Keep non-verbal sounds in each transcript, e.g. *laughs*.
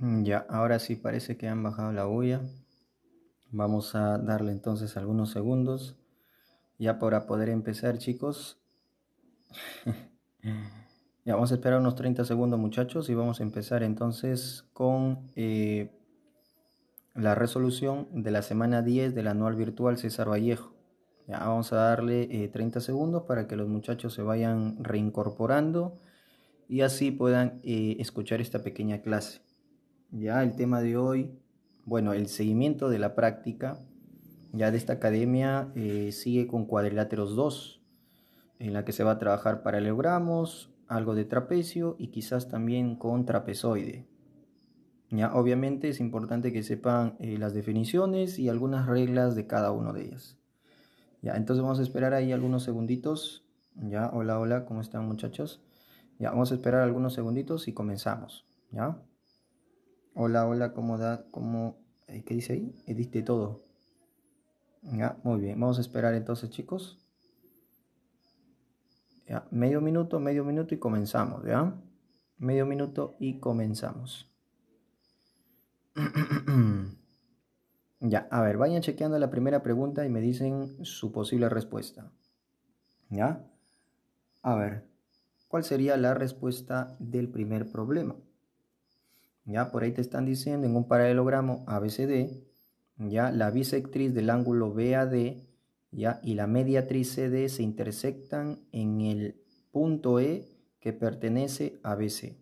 Mm, ya, ahora sí parece que han bajado la bulla. Vamos a darle entonces algunos segundos. Ya para poder empezar, chicos. *laughs* ya vamos a esperar unos 30 segundos, muchachos, y vamos a empezar entonces con eh, la resolución de la semana 10 del anual virtual César Vallejo vamos a darle 30 eh, segundos para que los muchachos se vayan reincorporando y así puedan eh, escuchar esta pequeña clase. Ya el tema de hoy, bueno, el seguimiento de la práctica ya de esta academia eh, sigue con cuadriláteros 2, en la que se va a trabajar paralelogramos, algo de trapecio y quizás también con trapezoide. Ya, obviamente es importante que sepan las definiciones y algunas reglas de cada uno de ellas. Ya, entonces vamos a esperar ahí algunos segunditos. Ya, hola, hola, ¿cómo están muchachos? Ya, vamos a esperar algunos segunditos y comenzamos. Ya. Hola, hola, ¿cómo da? ¿Cómo? Eh, ¿Qué dice ahí? Edite todo. Ya, muy bien. Vamos a esperar entonces, chicos. Ya, medio minuto, medio minuto y comenzamos, ¿ya? Medio minuto y comenzamos. *clears throat* Ya, a ver, vayan chequeando la primera pregunta y me dicen su posible respuesta. ¿Ya? A ver, ¿cuál sería la respuesta del primer problema? Ya, por ahí te están diciendo en un paralelogramo ABCD, ya, la bisectriz del ángulo BAD, ya, y la mediatriz CD se intersectan en el punto E que pertenece a BC.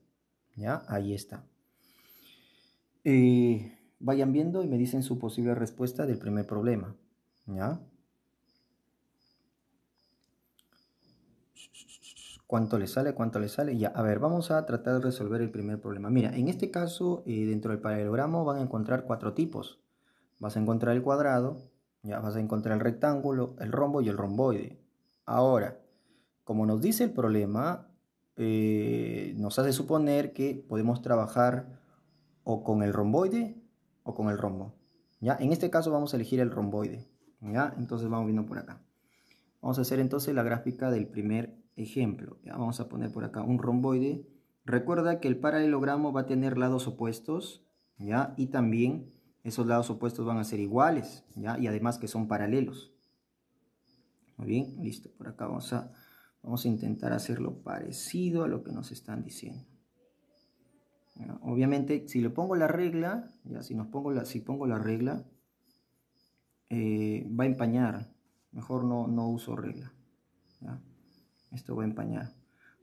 Ya, ahí está. Eh, Vayan viendo y me dicen su posible respuesta del primer problema. ¿Ya? ¿Cuánto le sale? ¿Cuánto le sale? Ya, a ver, vamos a tratar de resolver el primer problema. Mira, en este caso, eh, dentro del paralelogramo van a encontrar cuatro tipos. Vas a encontrar el cuadrado, ya vas a encontrar el rectángulo, el rombo y el romboide. Ahora, como nos dice el problema, eh, nos hace suponer que podemos trabajar o con el romboide o con el rombo. ¿ya? En este caso vamos a elegir el romboide. ¿ya? Entonces vamos viendo por acá. Vamos a hacer entonces la gráfica del primer ejemplo. ¿ya? Vamos a poner por acá un romboide. Recuerda que el paralelogramo va a tener lados opuestos. ¿ya? Y también esos lados opuestos van a ser iguales. ¿ya? Y además que son paralelos. Muy bien, listo. Por acá vamos a, vamos a intentar hacerlo parecido a lo que nos están diciendo. Obviamente, si le pongo la regla, ya si nos pongo la, si pongo la regla, eh, va a empañar. Mejor no, no uso regla. Esto va a empañar.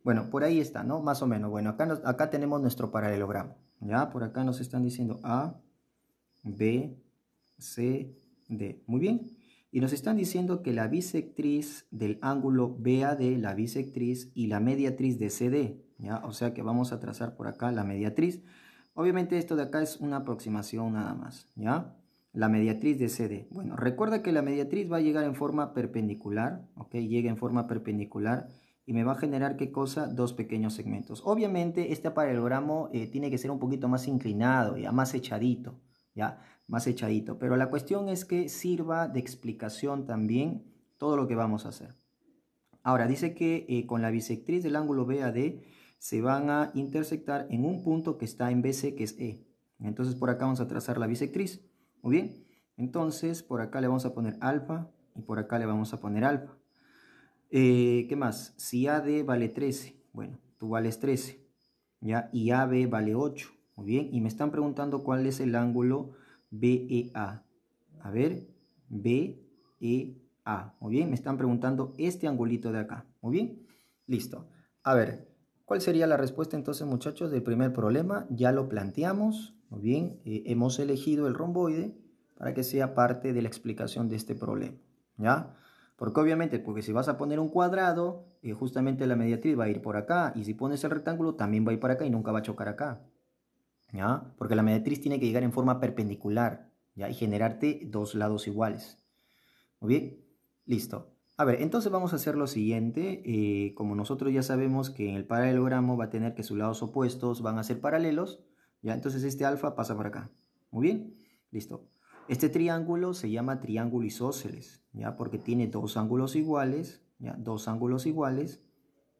Bueno, por ahí está, ¿no? Más o menos. Bueno, acá, acá tenemos nuestro paralelogramo. Ya, por acá nos están diciendo A, B, C, D. Muy bien. Y nos están diciendo que la bisectriz del ángulo BAD, la bisectriz y la mediatriz de CD o sea que vamos a trazar por acá la mediatriz. Obviamente esto de acá es una aproximación nada más, ¿ya? La mediatriz de CD. Bueno, recuerda que la mediatriz va a llegar en forma perpendicular, ¿ok? Llega en forma perpendicular y me va a generar, ¿qué cosa? Dos pequeños segmentos. Obviamente este paralelogramo eh, tiene que ser un poquito más inclinado, ya más echadito, ¿ya? Más echadito. Pero la cuestión es que sirva de explicación también todo lo que vamos a hacer. Ahora, dice que eh, con la bisectriz del ángulo BAD se van a intersectar en un punto que está en BC, que es E. Entonces por acá vamos a trazar la bisectriz. Muy bien. Entonces por acá le vamos a poner alfa y por acá le vamos a poner alfa. Eh, ¿Qué más? Si AD vale 13, bueno, tú vales 13. ¿ya? Y AB vale 8. Muy bien. Y me están preguntando cuál es el ángulo BEA. A ver, BEA. Muy bien. Me están preguntando este angulito de acá. Muy bien. Listo. A ver, ¿Cuál sería la respuesta entonces, muchachos, del primer problema? Ya lo planteamos, muy bien, eh, hemos elegido el romboide para que sea parte de la explicación de este problema, ¿ya? Porque obviamente, porque si vas a poner un cuadrado, eh, justamente la mediatriz va a ir por acá, y si pones el rectángulo, también va a ir para acá y nunca va a chocar acá, ¿ya? Porque la mediatriz tiene que llegar en forma perpendicular, ¿ya? Y generarte dos lados iguales. Muy bien, listo. A ver, entonces vamos a hacer lo siguiente. Eh, como nosotros ya sabemos que en el paralelogramo va a tener que sus lados opuestos van a ser paralelos, ¿ya? Entonces este alfa pasa por acá. Muy bien, listo. Este triángulo se llama triángulo isósceles, ¿ya? Porque tiene dos ángulos iguales, ¿ya? Dos ángulos iguales,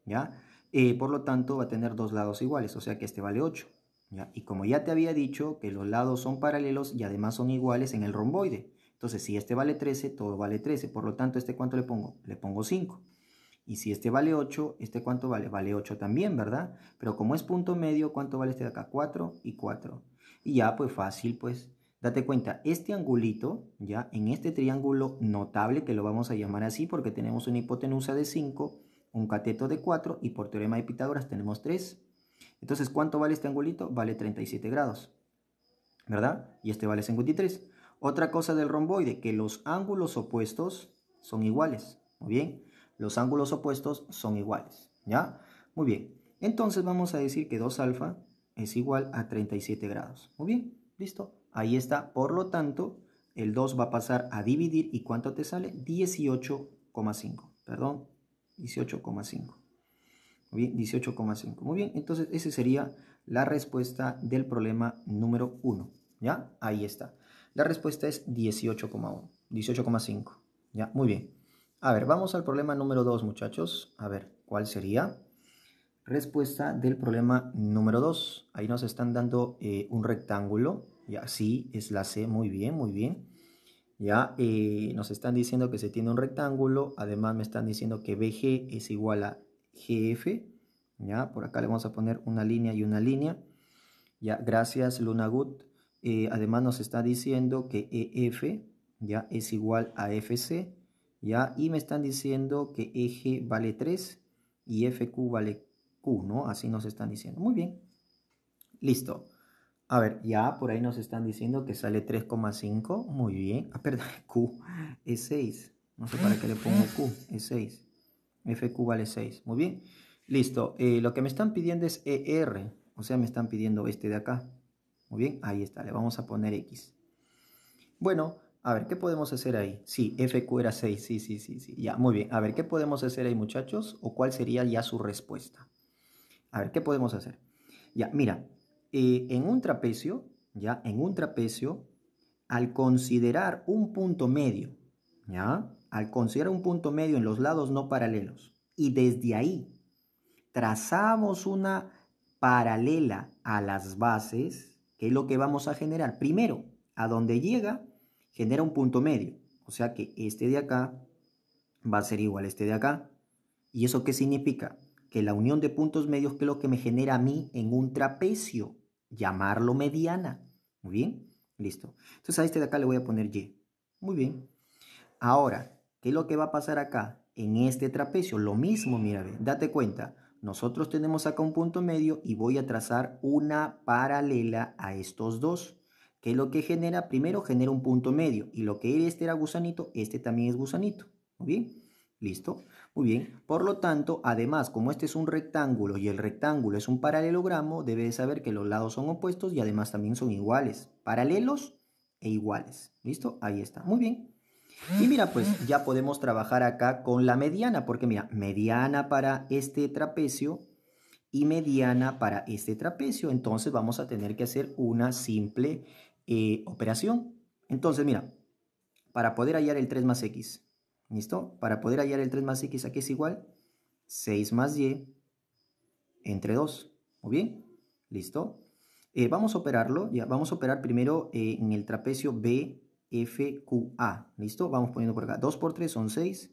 ¿ya? Eh, por lo tanto va a tener dos lados iguales, o sea que este vale 8, ¿ya? Y como ya te había dicho que los lados son paralelos y además son iguales en el romboide, entonces, si este vale 13, todo vale 13. Por lo tanto, ¿este cuánto le pongo? Le pongo 5. Y si este vale 8, ¿este cuánto vale? Vale 8 también, ¿verdad? Pero como es punto medio, ¿cuánto vale este de acá? 4 y 4. Y ya, pues fácil, pues. Date cuenta, este angulito, ya, en este triángulo notable, que lo vamos a llamar así porque tenemos una hipotenusa de 5, un cateto de 4 y por teorema de Pitágoras tenemos 3. Entonces, ¿cuánto vale este angulito? Vale 37 grados, ¿verdad? Y este vale 53. Otra cosa del romboide, que los ángulos opuestos son iguales. Muy bien, los ángulos opuestos son iguales. ¿Ya? Muy bien. Entonces vamos a decir que 2 alfa es igual a 37 grados. Muy bien, listo. Ahí está. Por lo tanto, el 2 va a pasar a dividir. ¿Y cuánto te sale? 18,5. Perdón, 18,5. Muy bien, 18,5. Muy bien, entonces esa sería la respuesta del problema número 1. ¿Ya? Ahí está. La respuesta es 18,1, 18,5. Ya, muy bien. A ver, vamos al problema número 2, muchachos. A ver, ¿cuál sería? Respuesta del problema número 2. Ahí nos están dando eh, un rectángulo. Ya, sí, es la C. Muy bien, muy bien. Ya, eh, nos están diciendo que se tiene un rectángulo. Además, me están diciendo que BG es igual a GF. Ya, por acá le vamos a poner una línea y una línea. Ya, gracias, luna Lunagut. Eh, además nos está diciendo que EF ya es igual a FC, ya, y me están diciendo que EG vale 3 y FQ vale Q, ¿no? Así nos están diciendo. Muy bien. Listo. A ver, ya por ahí nos están diciendo que sale 3,5. Muy bien. Ah, perdón, *laughs* Q es 6. No sé para qué le pongo Q, es 6. FQ vale 6. Muy bien. Listo. Eh, lo que me están pidiendo es ER. O sea, me están pidiendo este de acá. Muy bien, ahí está, le vamos a poner X. Bueno, a ver, ¿qué podemos hacer ahí? Sí, FQ era 6, sí, sí, sí, sí, ya, muy bien. A ver, ¿qué podemos hacer ahí, muchachos? ¿O cuál sería ya su respuesta? A ver, ¿qué podemos hacer? Ya, mira, eh, en un trapecio, ya, en un trapecio, al considerar un punto medio, ya, al considerar un punto medio en los lados no paralelos, y desde ahí trazamos una paralela a las bases, ¿Qué es lo que vamos a generar. Primero, a donde llega, genera un punto medio. O sea que este de acá va a ser igual a este de acá. ¿Y eso qué significa? Que la unión de puntos medios que es lo que me genera a mí en un trapecio. Llamarlo mediana. Muy bien. Listo. Entonces a este de acá le voy a poner Y. Muy bien. Ahora, ¿qué es lo que va a pasar acá? En este trapecio, lo mismo, mira, date cuenta. Nosotros tenemos acá un punto medio y voy a trazar una paralela a estos dos. que es lo que genera? Primero genera un punto medio y lo que este era gusanito, este también es gusanito. Muy bien, listo. Muy bien, por lo tanto, además, como este es un rectángulo y el rectángulo es un paralelogramo, debes saber que los lados son opuestos y además también son iguales. Paralelos e iguales. ¿Listo? Ahí está. Muy bien. Y mira, pues ya podemos trabajar acá con la mediana, porque mira, mediana para este trapecio y mediana para este trapecio. Entonces vamos a tener que hacer una simple eh, operación. Entonces, mira, para poder hallar el 3 más x, ¿listo? Para poder hallar el 3 más x, aquí es igual? 6 más y entre 2, ¿muy bien? ¿Listo? Eh, vamos a operarlo, ya, vamos a operar primero eh, en el trapecio B FQA. ¿Listo? Vamos poniendo por acá. 2 por 3 son 6,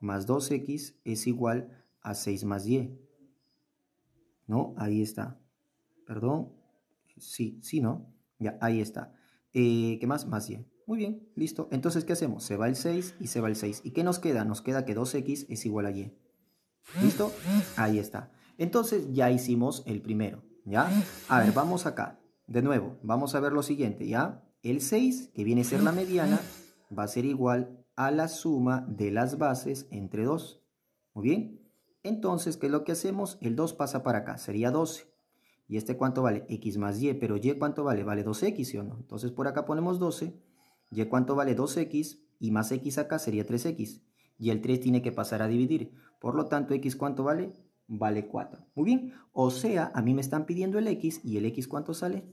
más 2x es igual a 6 más y. ¿No? Ahí está. Perdón. Sí, sí, ¿no? Ya, ahí está. Eh, ¿Qué más? Más y. Muy bien, listo. Entonces, ¿qué hacemos? Se va el 6 y se va el 6. ¿Y qué nos queda? Nos queda que 2x es igual a y. ¿Listo? Ahí está. Entonces, ya hicimos el primero, ¿ya? A ver, vamos acá. De nuevo, vamos a ver lo siguiente, ¿ya? El 6, que viene a ser la mediana, va a ser igual a la suma de las bases entre 2. Muy bien. Entonces, ¿qué es lo que hacemos? El 2 pasa para acá, sería 12. ¿Y este cuánto vale? X más Y, pero Y cuánto vale? Vale 2X, o no? Entonces por acá ponemos 12. Y cuánto vale 2X y más X acá sería 3X. Y el 3 tiene que pasar a dividir. Por lo tanto, X cuánto vale? Vale 4. Muy bien. O sea, a mí me están pidiendo el X y el X cuánto sale?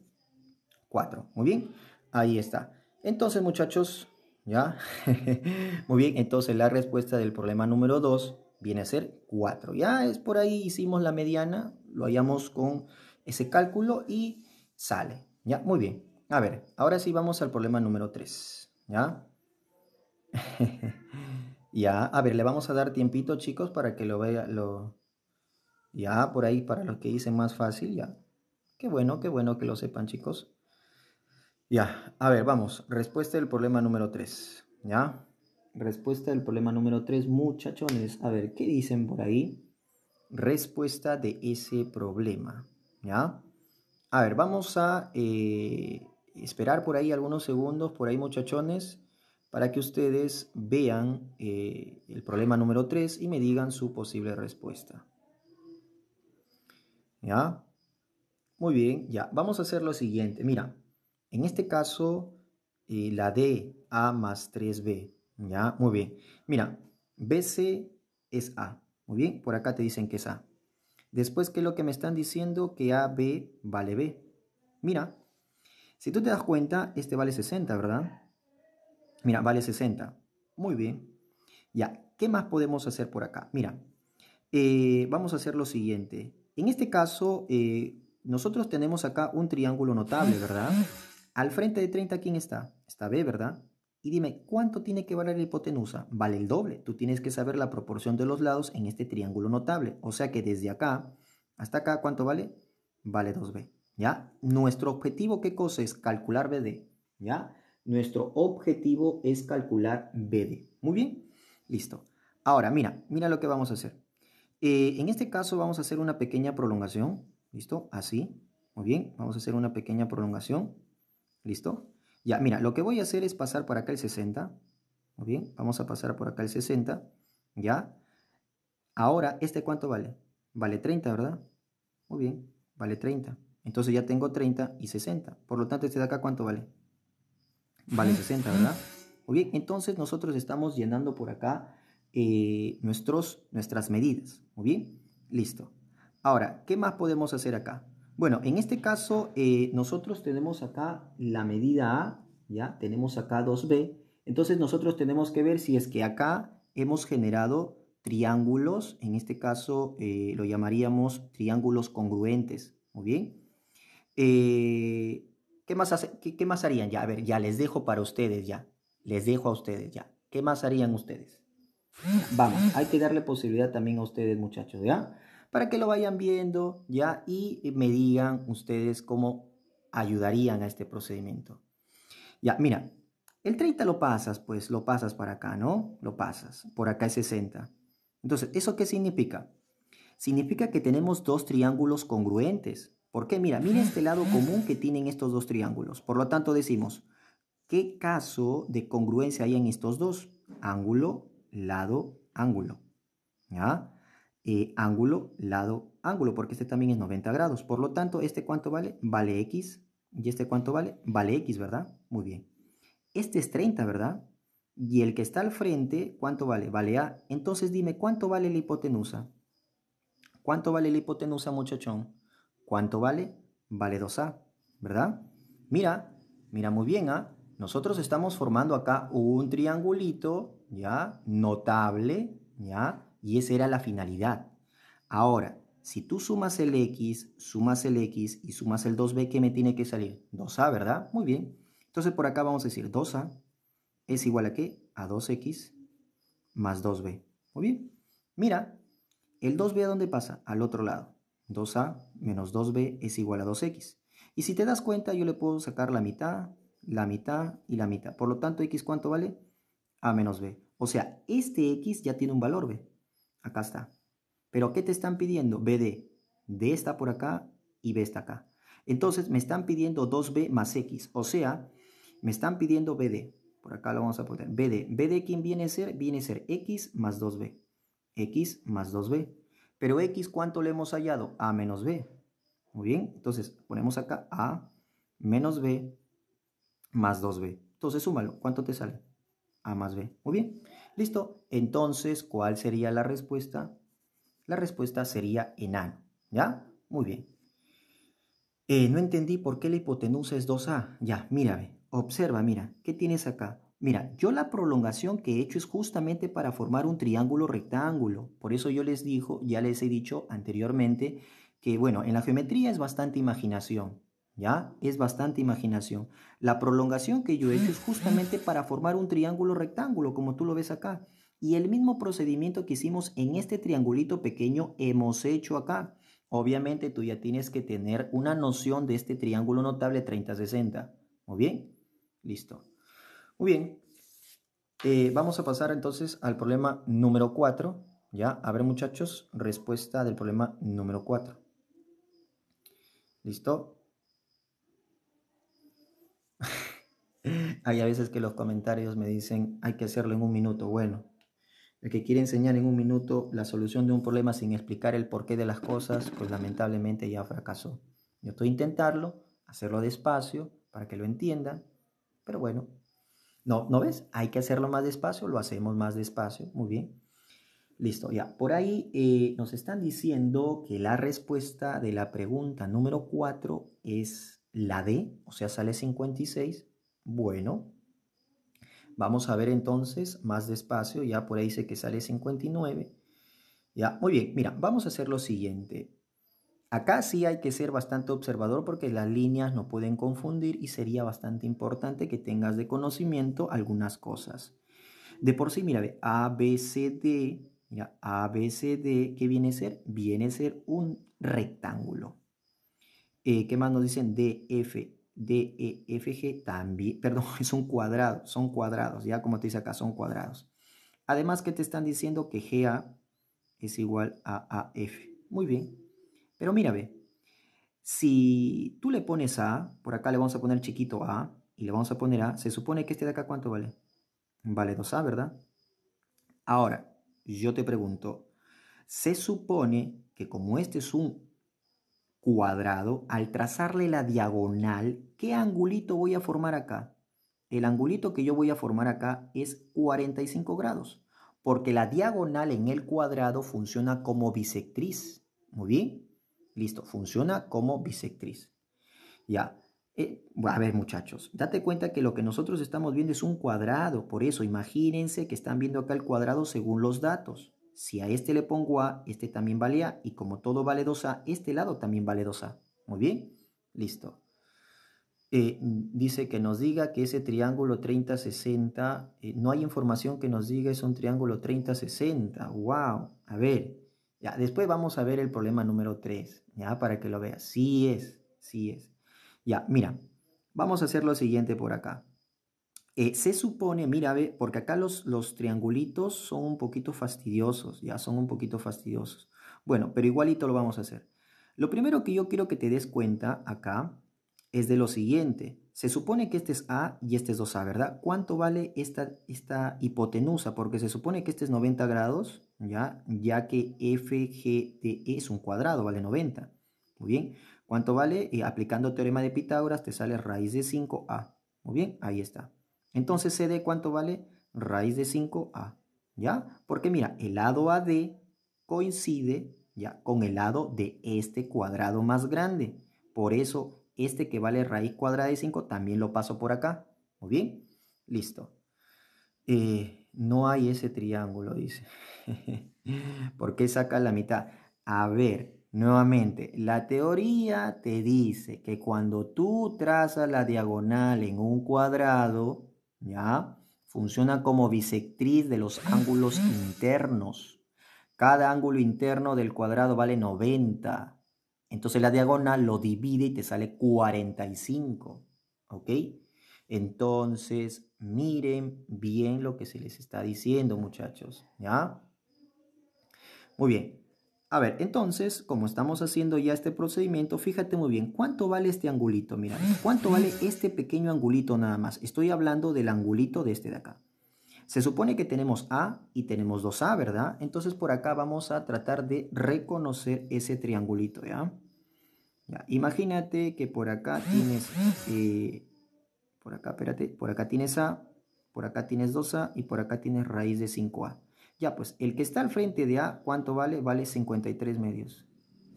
4. Muy bien. Ahí está. Entonces, muchachos, ¿ya? *laughs* Muy bien, entonces la respuesta del problema número 2 viene a ser 4. Ya es por ahí, hicimos la mediana, lo hallamos con ese cálculo y sale. ¿Ya? Muy bien. A ver, ahora sí vamos al problema número 3. ¿Ya? *laughs* ya, a ver, le vamos a dar tiempito, chicos, para que lo vea, lo... Ya, por ahí, para los que dicen más fácil, ya. Qué bueno, qué bueno que lo sepan, chicos. Ya, a ver, vamos. Respuesta del problema número 3. ¿Ya? Respuesta del problema número 3, muchachones. A ver, ¿qué dicen por ahí? Respuesta de ese problema. ¿Ya? A ver, vamos a eh, esperar por ahí algunos segundos, por ahí muchachones, para que ustedes vean eh, el problema número 3 y me digan su posible respuesta. ¿Ya? Muy bien, ya. Vamos a hacer lo siguiente. Mira, en este caso, eh, la D, A más 3B. Ya, muy bien. Mira, BC es A. Muy bien, por acá te dicen que es A. Después, ¿qué es lo que me están diciendo? Que AB vale B. Mira, si tú te das cuenta, este vale 60, ¿verdad? Mira, vale 60. Muy bien. Ya, ¿qué más podemos hacer por acá? Mira, eh, vamos a hacer lo siguiente. En este caso, eh, nosotros tenemos acá un triángulo notable, ¿verdad? Al frente de 30, ¿quién está? Está B, ¿verdad? Y dime, ¿cuánto tiene que valer la hipotenusa? Vale el doble. Tú tienes que saber la proporción de los lados en este triángulo notable. O sea que desde acá hasta acá, ¿cuánto vale? Vale 2B. ¿Ya? Nuestro objetivo, ¿qué cosa es? Calcular BD. ¿Ya? Nuestro objetivo es calcular BD. Muy bien. Listo. Ahora, mira, mira lo que vamos a hacer. Eh, en este caso vamos a hacer una pequeña prolongación. ¿Listo? Así. Muy bien. Vamos a hacer una pequeña prolongación. ¿Listo? Ya, mira, lo que voy a hacer es pasar por acá el 60. Muy bien, vamos a pasar por acá el 60. ¿Ya? Ahora, ¿este cuánto vale? Vale 30, ¿verdad? Muy bien, vale 30. Entonces ya tengo 30 y 60. Por lo tanto, este de acá, ¿cuánto vale? Vale 60, ¿verdad? Muy bien, entonces nosotros estamos llenando por acá eh, nuestros, nuestras medidas. Muy bien, listo. Ahora, ¿qué más podemos hacer acá? Bueno, en este caso eh, nosotros tenemos acá la medida A, ¿ya? Tenemos acá 2B. Entonces nosotros tenemos que ver si es que acá hemos generado triángulos, en este caso eh, lo llamaríamos triángulos congruentes, ¿muy bien? Eh, ¿qué, más ¿Qué más harían ya? A ver, ya les dejo para ustedes ya, les dejo a ustedes ya. ¿Qué más harían ustedes? Vamos, hay que darle posibilidad también a ustedes muchachos, ¿ya? para que lo vayan viendo ya y eh, me digan ustedes cómo ayudarían a este procedimiento. Ya, mira, el 30 lo pasas, pues lo pasas para acá, ¿no? Lo pasas, por acá es 60. Entonces, ¿eso qué significa? Significa que tenemos dos triángulos congruentes. ¿Por qué? Mira, mira este lado común que tienen estos dos triángulos. Por lo tanto, decimos, ¿qué caso de congruencia hay en estos dos? Ángulo, lado, ángulo. ¿Ya? Eh, ángulo, lado, ángulo, porque este también es 90 grados. Por lo tanto, ¿este cuánto vale? Vale X. ¿Y este cuánto vale? Vale X, ¿verdad? Muy bien. Este es 30, ¿verdad? Y el que está al frente, ¿cuánto vale? Vale A. Entonces dime, ¿cuánto vale la hipotenusa? ¿Cuánto vale la hipotenusa, muchachón? ¿Cuánto vale? Vale 2A, ¿verdad? Mira, mira muy bien, ¿ah? Nosotros estamos formando acá un triangulito, ¿ya? Notable, ¿ya? Y esa era la finalidad. Ahora, si tú sumas el X, sumas el X y sumas el 2B, ¿qué me tiene que salir? 2A, ¿verdad? Muy bien. Entonces por acá vamos a decir 2A es igual a qué? A 2X más 2B. Muy bien. Mira, el 2B a dónde pasa? Al otro lado. 2A menos 2B es igual a 2X. Y si te das cuenta, yo le puedo sacar la mitad, la mitad y la mitad. Por lo tanto, X cuánto vale? A menos B. O sea, este X ya tiene un valor B. Acá está. Pero ¿qué te están pidiendo? BD. D está por acá y B está acá. Entonces me están pidiendo 2B más X. O sea, me están pidiendo BD. Por acá lo vamos a poner. BD. ¿BD quién viene a ser? Viene a ser X más 2B. X más 2B. Pero X, ¿cuánto le hemos hallado? A menos B. Muy bien. Entonces ponemos acá A menos B más 2B. Entonces súmalo. ¿Cuánto te sale? A más B. Muy bien. ¿Listo? Entonces, ¿cuál sería la respuesta? La respuesta sería enano, ¿ya? Muy bien. Eh, no entendí por qué la hipotenusa es 2A. Ya, mírame, observa, mira, ¿qué tienes acá? Mira, yo la prolongación que he hecho es justamente para formar un triángulo rectángulo. Por eso yo les dijo, ya les he dicho anteriormente que, bueno, en la geometría es bastante imaginación. ¿ya? Es bastante imaginación. La prolongación que yo he hecho es justamente para formar un triángulo rectángulo, como tú lo ves acá. Y el mismo procedimiento que hicimos en este triangulito pequeño hemos hecho acá. Obviamente tú ya tienes que tener una noción de este triángulo notable 30-60. ¿Muy bien? Listo. Muy bien. Eh, vamos a pasar entonces al problema número 4. ¿Ya? A ver muchachos, respuesta del problema número 4. ¿Listo? Hay a veces que los comentarios me dicen, hay que hacerlo en un minuto. Bueno, el que quiere enseñar en un minuto la solución de un problema sin explicar el porqué de las cosas, pues lamentablemente ya fracasó. Yo estoy intentarlo, hacerlo despacio para que lo entiendan, pero bueno, no, ¿no ves? Hay que hacerlo más despacio, lo hacemos más despacio, muy bien. Listo, ya. Por ahí eh, nos están diciendo que la respuesta de la pregunta número 4 es la D, o sea, sale 56. Bueno, vamos a ver entonces más despacio, ya por ahí dice que sale 59. Ya, muy bien, mira, vamos a hacer lo siguiente. Acá sí hay que ser bastante observador porque las líneas no pueden confundir y sería bastante importante que tengas de conocimiento algunas cosas. De por sí, mira, ve, A, C, mira, A, ¿qué viene a ser? Viene a ser un rectángulo. Eh, ¿Qué más nos dicen? D, F, D, eh, también, perdón, es *laughs* un cuadrado son cuadrados, ya como te dice acá, son cuadrados. Además que te están diciendo que GA es igual a AF. Muy bien. Pero mira, ve, si tú le pones A, por acá le vamos a poner chiquito A y le vamos a poner A, se supone que este de acá cuánto vale? Vale 2A, ¿verdad? Ahora, yo te pregunto, se supone que como este es un cuadrado, al trazarle la diagonal, ¿qué angulito voy a formar acá? El angulito que yo voy a formar acá es 45 grados, porque la diagonal en el cuadrado funciona como bisectriz. Muy bien, listo, funciona como bisectriz. Ya, eh, a ver muchachos, date cuenta que lo que nosotros estamos viendo es un cuadrado, por eso imagínense que están viendo acá el cuadrado según los datos. Si a este le pongo A, este también vale A. Y como todo vale 2A, este lado también vale 2A. Muy bien. Listo. Eh, dice que nos diga que ese triángulo 30-60, eh, no hay información que nos diga es un triángulo 30-60. ¡Wow! A ver, ya, después vamos a ver el problema número 3, ya, para que lo veas. Sí es, sí es. Ya, mira, vamos a hacer lo siguiente por acá. Eh, se supone, mira, porque acá los, los triangulitos son un poquito fastidiosos, ya son un poquito fastidiosos. Bueno, pero igualito lo vamos a hacer. Lo primero que yo quiero que te des cuenta acá es de lo siguiente. Se supone que este es A y este es 2A, ¿verdad? ¿Cuánto vale esta, hipotenusa? Porque se supone que este es 90 grados, ¿ya? Ya que FGTE es un cuadrado, vale 90. Muy bien. ¿Cuánto vale? Eh, aplicando el teorema de Pitágoras te sale raíz de 5A. Muy bien, ahí está. Entonces CD cuánto vale? Raíz de 5A, ¿ya? Porque mira, el lado AD coincide ya con el lado de este cuadrado más grande. Por eso este que vale raíz cuadrada de 5 también lo paso por acá. Muy bien, listo. Eh, no hay ese triángulo, dice. *laughs* ¿Por qué saca la mitad? A ver, nuevamente, la teoría te dice que cuando tú trazas la diagonal en un cuadrado, ¿ya? Funciona como bisectriz de los ángulos internos. Cada ángulo interno del cuadrado vale 90. Entonces la diagonal lo divide y te sale 45. ¿Ok? Entonces, miren bien lo que se les está diciendo, muchachos. ¿Ya? Muy bien. A ver, entonces, como estamos haciendo ya este procedimiento, fíjate muy bien, ¿cuánto vale este angulito? Mira, ¿cuánto vale este pequeño angulito nada más? Estoy hablando del angulito de este de acá. Se supone que tenemos A y tenemos 2A, ¿verdad? Entonces por acá vamos a tratar de reconocer ese triangulito, ¿ya? imagínate que por acá tienes... Eh, por acá, espérate, por acá tienes A, por acá tienes 2A y por acá tienes raíz de 5A. Ya, pues el que está al frente de A, ¿cuánto vale? Vale 53 medios.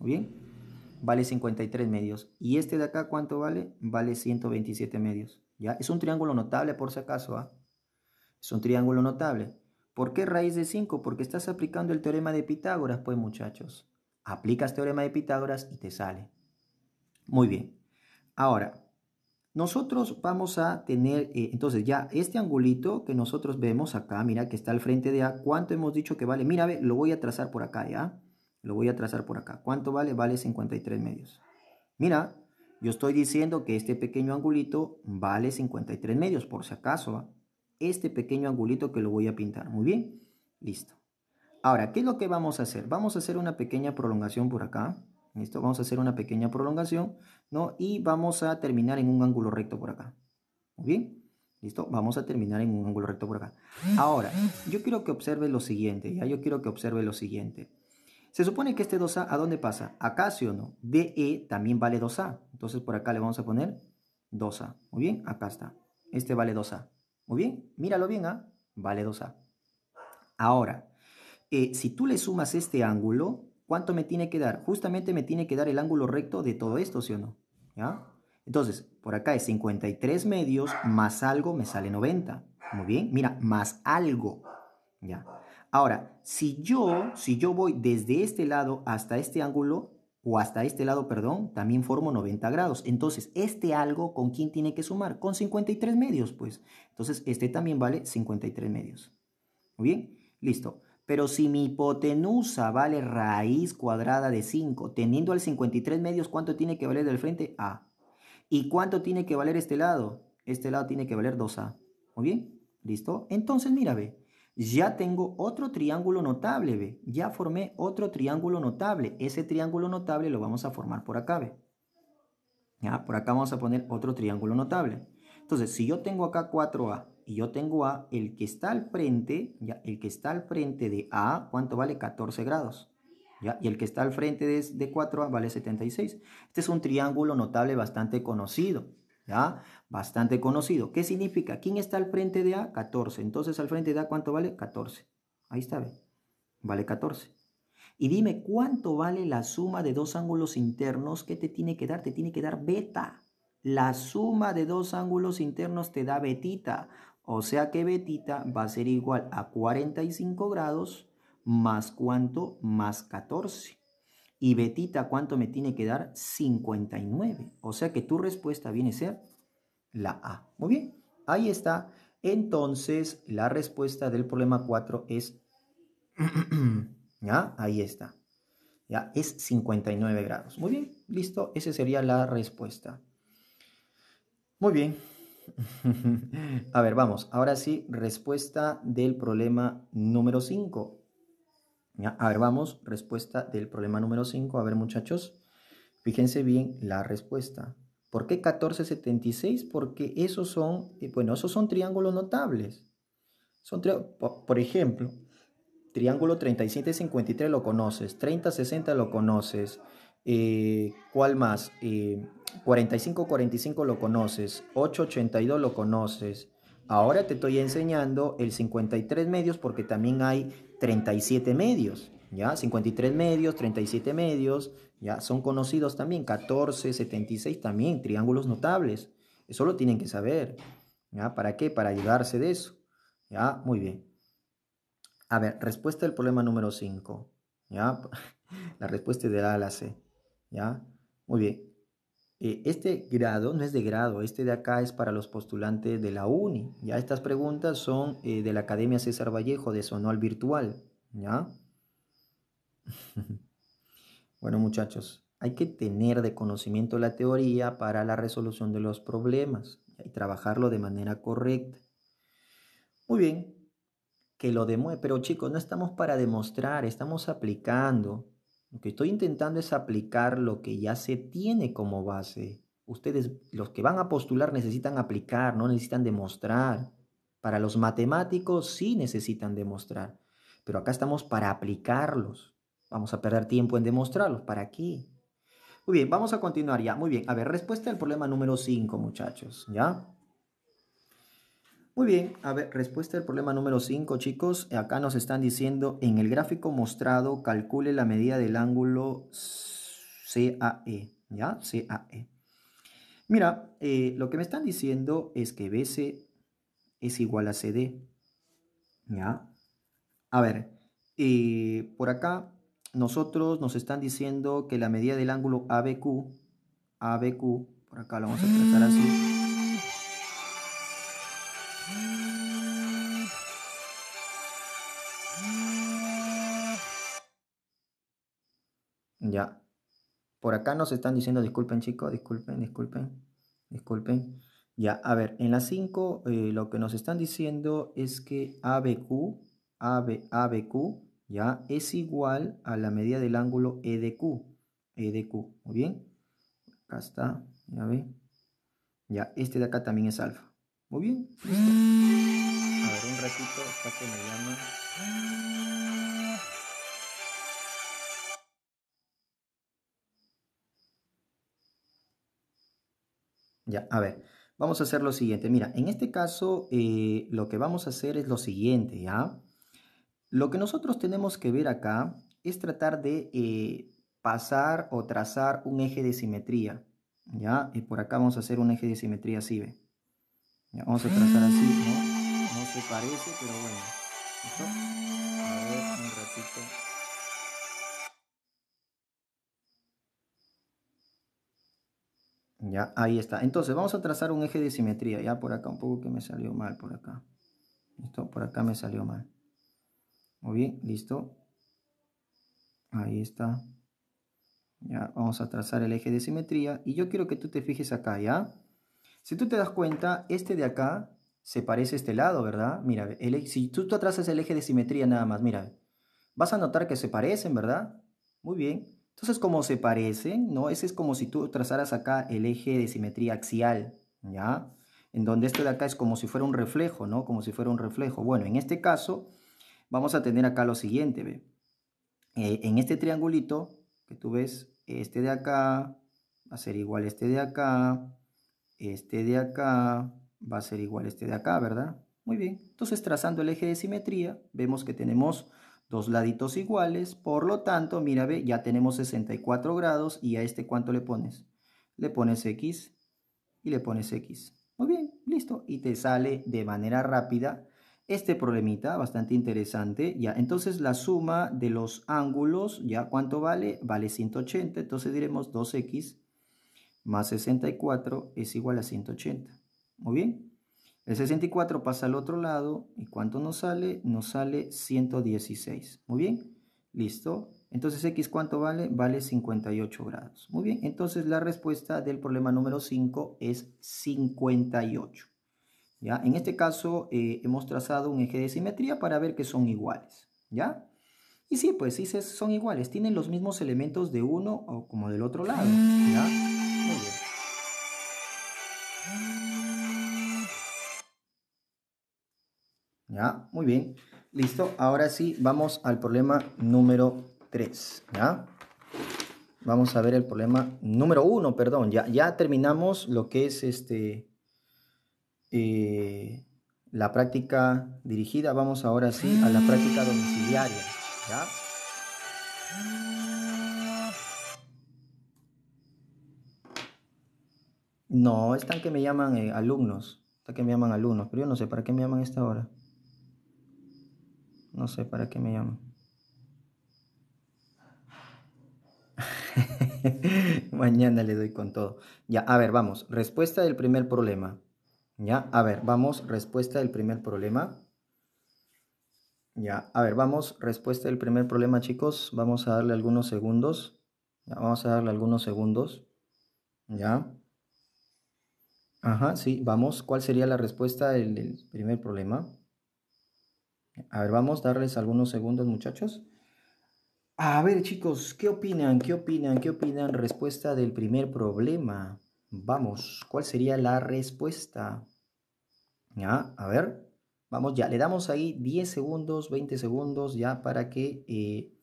¿Muy bien? Vale 53 medios. ¿Y este de acá cuánto vale? Vale 127 medios. ¿Ya? Es un triángulo notable por si acaso. ¿ah? Es un triángulo notable. ¿Por qué raíz de 5? Porque estás aplicando el teorema de Pitágoras, pues muchachos. Aplicas teorema de Pitágoras y te sale. Muy bien. Ahora, nosotros vamos a tener, eh, entonces ya este angulito que nosotros vemos acá, mira que está al frente de A, ¿cuánto hemos dicho que vale? Mira, lo voy a trazar por acá, ¿ya? Lo voy a trazar por acá. ¿Cuánto vale? Vale 53 medios. Mira, yo estoy diciendo que este pequeño angulito vale 53 medios, por si acaso, Este pequeño angulito que lo voy a pintar. Muy bien, listo. Ahora, ¿qué es lo que vamos a hacer? Vamos a hacer una pequeña prolongación por acá. ¿Listo? Vamos a hacer una pequeña prolongación, ¿no? Y vamos a terminar en un ángulo recto por acá. ¿Muy bien? ¿Listo? Vamos a terminar en un ángulo recto por acá. Ahora, yo quiero que observe lo siguiente, ¿ya? Yo quiero que observe lo siguiente. Se supone que este 2A, ¿a dónde pasa? Acá, sí o no. DE también vale 2A. Entonces, por acá le vamos a poner 2A. Muy bien, acá está. Este vale 2A. Muy bien, míralo bien, ¿ah? Vale 2A. Ahora, eh, si tú le sumas este ángulo, ¿Cuánto me tiene que dar? Justamente me tiene que dar el ángulo recto de todo esto, ¿sí o no? ¿Ya? Entonces, por acá es 53 medios más algo me sale 90. Muy bien, mira, más algo. ¿Ya? Ahora, si yo, si yo voy desde este lado hasta este ángulo, o hasta este lado, perdón, también formo 90 grados. Entonces, este algo, ¿con quién tiene que sumar? Con 53 medios, pues. Entonces, este también vale 53 medios. Muy bien, listo. Pero si mi hipotenusa vale raíz cuadrada de 5, teniendo al 53 medios, ¿cuánto tiene que valer del frente? A. ¿Y cuánto tiene que valer este lado? Este lado tiene que valer 2A. ¿Muy bien? ¿Listo? Entonces, mira, B. Ya tengo otro triángulo notable, B. Ya formé otro triángulo notable. Ese triángulo notable lo vamos a formar por acá, B. ¿Ya? Por acá vamos a poner otro triángulo notable. Entonces, si yo tengo acá 4A, y yo tengo A, el que está al frente, ya, el que está al frente de A, ¿cuánto vale? 14 grados. ¿ya? Y el que está al frente de, 4A vale 76. Este es un triángulo notable bastante conocido. ¿Ya? Bastante conocido. ¿Qué significa? ¿Quién está al frente de A? 14. Entonces, al frente de A, ¿cuánto vale? 14. Ahí está, ¿ve? Vale 14. Y dime, ¿cuánto vale la suma de dos ángulos internos? ¿Qué te tiene que dar? Te tiene que dar beta. La suma de dos ángulos internos te da betita. O sea que betita va a ser igual a 45 grados más cuánto, más 14. Y betita, ¿cuánto me tiene que dar? 59. O sea que tu respuesta viene a ser la A. Muy bien, ahí está. Entonces, la respuesta del problema 4 es... *clears throat* ¿Ya? Ahí está. ¿Ya? Es 59 grados. Muy bien, listo. Esa sería la respuesta. Muy bien. *laughs* A ver, vamos. Ahora sí, respuesta del problema número 5. A ver, vamos. Respuesta del problema número 5. A ver, muchachos. Fíjense bien la respuesta. ¿Por qué 1476? Porque esos son, eh, bueno, esos son triángulos notables. Son por ejemplo, triángulo 3753 lo conoces, 3060 lo conoces, eh, ¿Cuál más? Eh, 4545 lo conoces, 882 lo conoces. Ahora te estoy enseñando el 53 medios porque también hay 37 medios, ¿ya? 53 medios, 37 medios, ¿ya? Son conocidos también, 14, 76 también, triángulos notables. Eso lo tienen que saber, ¿ya? ¿Para qué? Para ayudarse de eso, ¿ya? Muy bien. A ver, respuesta del problema número 5, ¿ya? *laughs* La respuesta de la C. ¿Ya? Muy bien. Eh, este grado no es de grado, este de acá es para los postulantes de la UNI. Ya estas preguntas son eh, de la Academia César Vallejo de Sonol Virtual. ¿Ya? *laughs* bueno, muchachos, hay que tener de conocimiento la teoría para la resolución de los problemas y trabajarlo de manera correcta. Muy bien, que lo pero chicos, no estamos para demostrar, estamos aplicando. Lo que estoy intentando es aplicar lo que ya se tiene como base. Ustedes, los que van a postular, necesitan aplicar, no necesitan demostrar. Para los matemáticos sí necesitan demostrar, pero acá estamos para aplicarlos. Vamos a perder tiempo en demostrarlos. ¿Para qué? Muy bien, vamos a continuar ya. Muy bien, a ver, respuesta al problema número 5, muchachos, ¿ya? Muy bien, a ver, respuesta al problema número 5, chicos. Acá nos están diciendo, en el gráfico mostrado, calcule la medida del ángulo CAE, ¿ya? CAE. Mira, eh, lo que me están diciendo es que BC es igual a CD, ¿ya? A ver, eh, por acá nosotros nos están diciendo que la medida del ángulo ABQ, ABQ, por acá lo vamos a tratar así, Por acá nos están diciendo, disculpen chicos, disculpen, disculpen, disculpen. Ya, a ver, en la 5 eh, lo que nos están diciendo es que ABQ, AB, ABQ, ya, es igual a la medida del ángulo EDQ, EDQ, muy bien. Acá está, ya ve. Ya, este de acá también es alfa. Muy bien, A ver, un ratito, que me llaman. Ya, a ver, vamos a hacer lo siguiente. Mira, en este caso eh, lo que vamos a hacer es lo siguiente, ¿ya? Lo que nosotros tenemos que ver acá es tratar de eh, pasar o trazar un eje de simetría, ¿ya? Y por acá vamos a hacer un eje de simetría así, ¿ve? vamos a trazar así, ¿no? No se parece, pero bueno. ¿Listo? A ver, un ratito. Ya, ahí está. Entonces, vamos a trazar un eje de simetría. Ya por acá, un poco que me salió mal por acá. Listo, por acá me salió mal. Muy bien, listo. Ahí está. Ya, vamos a trazar el eje de simetría. Y yo quiero que tú te fijes acá, ¿ya? Si tú te das cuenta, este de acá se parece a este lado, ¿verdad? Mira, e, si tú, tú trazas el eje de simetría nada más, mira. Vas a notar que se parecen, ¿verdad? Muy bien. Entonces, como se parecen, ¿no? Ese es como si tú trazaras acá el eje de simetría axial, ¿ya? En donde esto de acá es como si fuera un reflejo, ¿no? Como si fuera un reflejo. Bueno, en este caso, vamos a tener acá lo siguiente, ¿ve? Eh, en este triangulito que tú ves, este de acá va a ser igual a este de acá, este de acá va a ser igual a este de acá, ¿verdad? Muy bien. Entonces, trazando el eje de simetría, vemos que tenemos dos laditos iguales, por lo tanto, mira, ve, ya tenemos 64 grados y a este cuánto le pones? Le pones X y le pones X. Muy bien, listo. Y te sale de manera rápida este problemita, bastante interesante. Ya, entonces la suma de los ángulos, ¿ya cuánto vale? Vale 180, entonces diremos 2X más 64 es igual a 180. Muy bien. El 64 pasa al otro lado y ¿cuánto nos sale? Nos sale 116. Muy bien, listo. Entonces X cuánto vale? Vale 58 grados. Muy bien, entonces la respuesta del problema número 5 es 58. ¿Ya? En este caso eh, hemos trazado un eje de simetría para ver que son iguales. ¿Ya? Y sí, pues sí son iguales, tienen los mismos elementos de uno o como del otro lado. ¿Ya? Muy bien. Listo. Ahora sí, vamos al problema número 3. Vamos a ver el problema número 1, perdón. Ya, ya terminamos lo que es este, eh, la práctica dirigida. Vamos ahora sí a la práctica domiciliaria. ¿Ya? No, están que me llaman eh, alumnos. Están que me llaman alumnos. Pero yo no sé para qué me llaman a esta hora. No sé para qué me llaman. *laughs* Mañana le doy con todo. Ya, a ver, vamos. Respuesta del primer problema. Ya, a ver, vamos. Respuesta del primer problema. Ya, a ver, vamos. Respuesta del primer problema, chicos. Vamos a darle algunos segundos. Ya, vamos a darle algunos segundos. Ya. Ajá, sí, vamos. ¿Cuál sería la respuesta del primer problema? A ver, vamos a darles algunos segundos, muchachos. A ver, chicos, ¿qué opinan? ¿Qué opinan? ¿Qué opinan? Respuesta del primer problema. Vamos, ¿cuál sería la respuesta? Ya, a ver, vamos ya, le damos ahí 10 segundos, 20 segundos ya para que... Eh,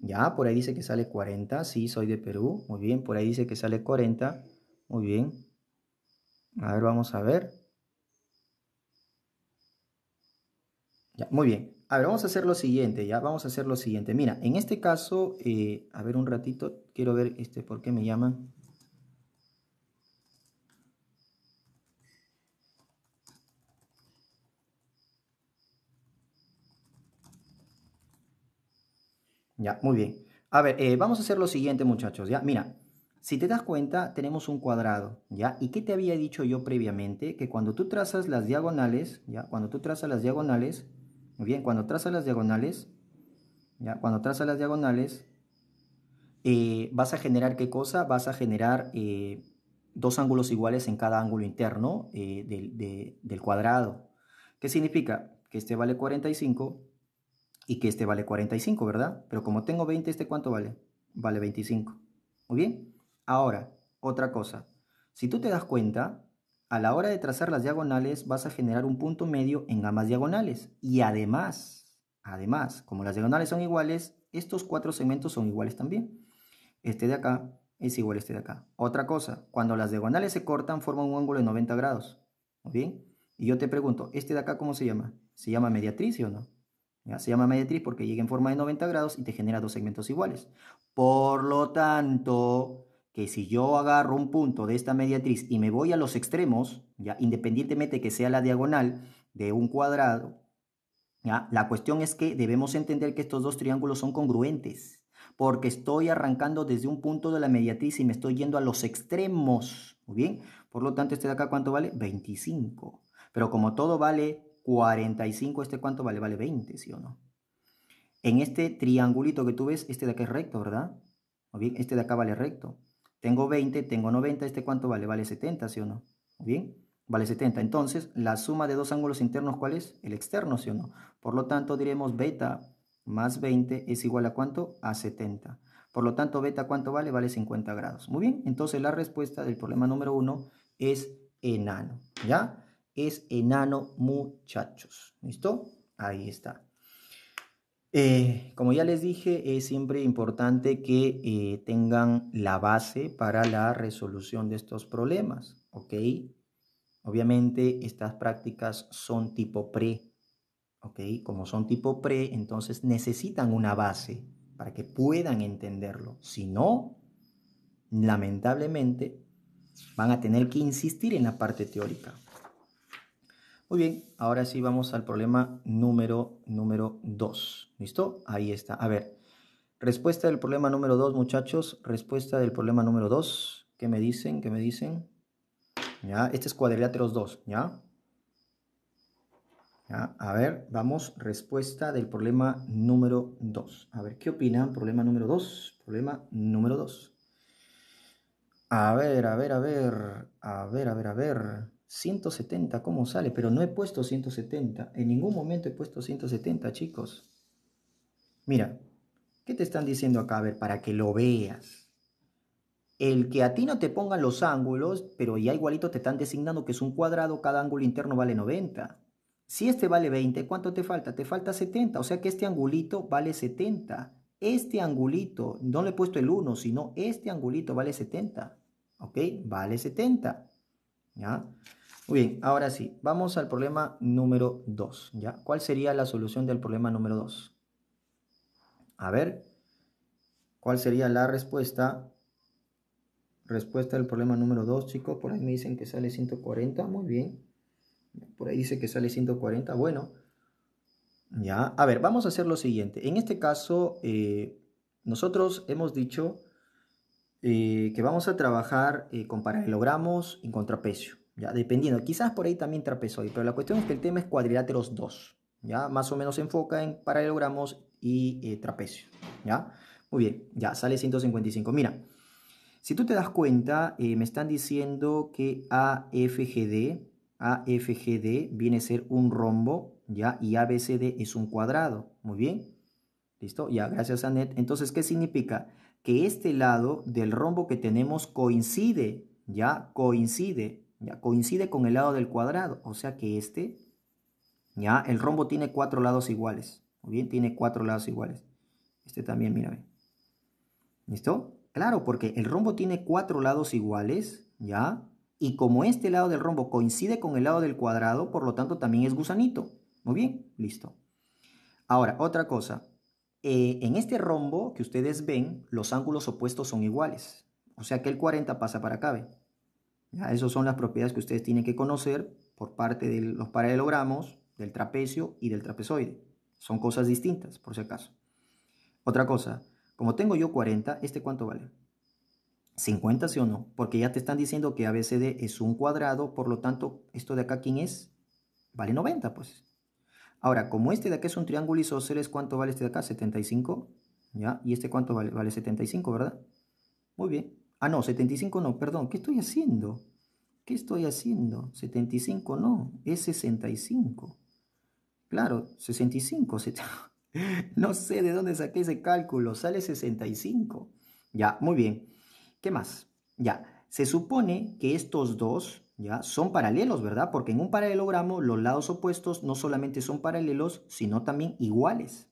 ya, por ahí dice que sale 40, sí, soy de Perú, muy bien, por ahí dice que sale 40, muy bien. A ver, vamos a ver. Ya, muy bien. A ver, vamos a hacer lo siguiente, ya. Vamos a hacer lo siguiente. Mira, en este caso, eh, a ver un ratito, quiero ver este, por qué me llaman. Ya, muy bien. A ver, eh, vamos a hacer lo siguiente, muchachos, ya. Mira, si te das cuenta, tenemos un cuadrado, ¿ya? ¿Y qué te había dicho yo previamente? Que cuando tú trazas las diagonales, ¿ya? Cuando tú trazas las diagonales, muy bien, cuando trazas las diagonales, ¿ya? cuando trazas las diagonales, eh, vas a generar qué cosa? Vas a generar eh, dos ángulos iguales en cada ángulo interno eh, del, del, cuadrado. ¿Qué significa? Que este vale 45 y que este vale 45, ¿verdad? Pero como tengo 20, ¿este cuánto vale? Vale 25. Muy bien. Ahora, otra cosa. Si tú te das cuenta, a la hora de trazar las diagonales vas a generar un punto medio en ambas diagonales. Y además, además, como las diagonales son iguales, estos cuatro segmentos son iguales también. Este de acá es igual a este de acá. Otra cosa, cuando las diagonales se cortan forman un ángulo de 90 grados. ¿Muy bien? Y yo te pregunto, ¿este de acá cómo se llama? ¿Se llama mediatriz o no? Se llama mediatriz porque llega en forma de 90 grados y te genera dos segmentos iguales. Por lo tanto, que si yo agarro un punto de esta mediatriz y me voy a los extremos, ya independientemente que sea la diagonal de un cuadrado, ¿ya? la cuestión es que debemos entender que estos dos triángulos son congruentes, porque estoy arrancando desde un punto de la mediatriz y me estoy yendo a los extremos, ¿muy bien? Por lo tanto, este de acá, ¿cuánto vale? 25. Pero como todo vale 45, ¿este cuánto vale? Vale 20, ¿sí o no? En este triangulito que tú ves, este de acá es recto, ¿verdad? ¿Muy bien? Este de acá vale recto. Tengo 20, tengo 90, ¿este cuánto vale? Vale 70, ¿sí o no? Bien, vale 70. Entonces, la suma de dos ángulos internos, ¿cuál es? El externo, ¿sí o no? Por lo tanto, diremos beta más 20 es igual a cuánto? A 70. Por lo tanto, beta cuánto vale? Vale 50 grados. Muy bien, entonces la respuesta del problema número 1 es enano, ¿ya? Es enano, muchachos. ¿Listo? Ahí está. Eh, como ya les dije, es siempre importante que eh, tengan la base para la resolución de estos problemas, ¿ok? Obviamente estas prácticas son tipo pre, ¿ok? Como son tipo pre, entonces necesitan una base para que puedan entenderlo. Si no, lamentablemente, van a tener que insistir en la parte teórica. Muy bien, ahora sí vamos al problema número número 2. ¿Listo? Ahí está. A ver. Respuesta del problema número 2, muchachos. Respuesta del problema número 2. ¿Qué me dicen? ¿Qué me dicen? Ya, este es cuadriláteros 2, ¿ya? ¿ya? A ver, vamos. Respuesta del problema número 2. A ver, ¿qué opinan? Problema número 2. Problema número 2. A ver, a ver, a ver. A ver, a ver, a ver. 170, ¿cómo sale? Pero no he puesto 170. En ningún momento he puesto 170, chicos. Mira, ¿qué te están diciendo acá? A ver, para que lo veas. El que a ti no te pongan los ángulos, pero ya igualito te están designando que es un cuadrado, cada ángulo interno vale 90. Si este vale 20, ¿cuánto te falta? Te falta 70, o sea que este angulito vale 70. Este angulito, no le he puesto el 1, sino este angulito vale 70. ¿Ok? Vale 70. ¿ya? Muy bien, ahora sí, vamos al problema número 2, ¿ya? ¿Cuál sería la solución del problema número 2? A ver, ¿cuál sería la respuesta? Respuesta del problema número 2, chicos, por ahí me dicen que sale 140, muy bien. Por ahí dice que sale 140, bueno. Ya, a ver, vamos a hacer lo siguiente. En este caso, eh, nosotros hemos dicho eh, que vamos a trabajar eh, con paralelogramos y con trapecio, ¿ya? dependiendo, quizás por ahí también trapezoide, pero la cuestión es que el tema es cuadriláteros 2, ¿ya? más o menos se enfoca en paralelogramos y eh, trapecio. ¿ya? Muy bien, ya sale 155. Mira, si tú te das cuenta, me están diciendo que AFGD, AFGD viene a ser un rombo, ¿ya? y ABCD es un cuadrado. Muy bien, ¿listo? Ya, gracias Anet. Entonces, ¿qué significa? que este lado del rombo que tenemos coincide, ya coincide, ya coincide con el lado del cuadrado, o sea que este, ya el rombo tiene cuatro lados iguales, Muy bien tiene cuatro lados iguales. Este también, mira, ¿listo? Claro, porque el rombo tiene cuatro lados iguales, ya, y como este lado del rombo coincide con el lado del cuadrado, por lo tanto también es gusanito. Muy bien, listo. Ahora, otra cosa, eh, en este rombo que ustedes ven, los ángulos opuestos son iguales. O sea que el 40 pasa para acá. Esas son las propiedades que ustedes tienen que conocer por parte de los paralelogramos, del trapecio y del trapezoide. Son cosas distintas, por si acaso. Otra cosa, como tengo yo 40, ¿este cuánto vale? 50, sí o no, porque ya te están diciendo que ABCD es un cuadrado, por lo tanto, esto de acá, ¿quién es? Vale 90, pues. Ahora, como este de acá es un triángulo isósceles, ¿cuánto vale este de acá? 75, ¿ya? ¿Y este cuánto vale? Vale 75, ¿verdad? Muy bien. Ah, no, 75 no, perdón, ¿qué estoy haciendo? ¿Qué estoy haciendo? 75 no, es 65. Claro, 65. *laughs* no sé de dónde saqué ese cálculo, sale 65. Ya, muy bien. ¿Qué más? Ya, se supone que estos dos ¿ya? Son paralelos, ¿verdad? Porque en un paralelogramo los lados opuestos no solamente son paralelos, sino también iguales.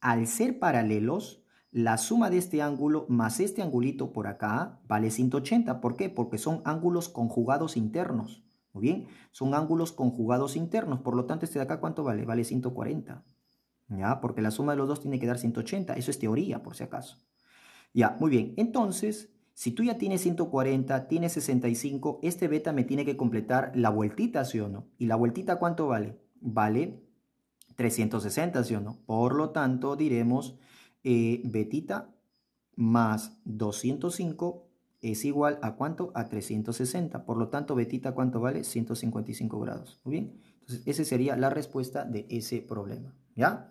Al ser paralelos, la suma de este ángulo más este angulito por acá vale 180. ¿Por qué? Porque son ángulos conjugados internos. Muy bien, son ángulos conjugados internos. Por lo tanto, este de acá, ¿cuánto vale? Vale 140. ¿Ya? Porque la suma de los dos tiene que dar 180. Eso es teoría, por si acaso. Ya, muy bien. Entonces, si tú ya tienes 140, tienes 65, este beta me tiene que completar la vueltita, ¿sí o no? ¿Y la vueltita cuánto vale? Vale 360, ¿sí o no? Por lo tanto, diremos eh, betita más 205 es igual a cuánto? A 360. Por lo tanto, betita cuánto vale? 155 grados. Muy bien. Entonces, esa sería la respuesta de ese problema. ¿Ya?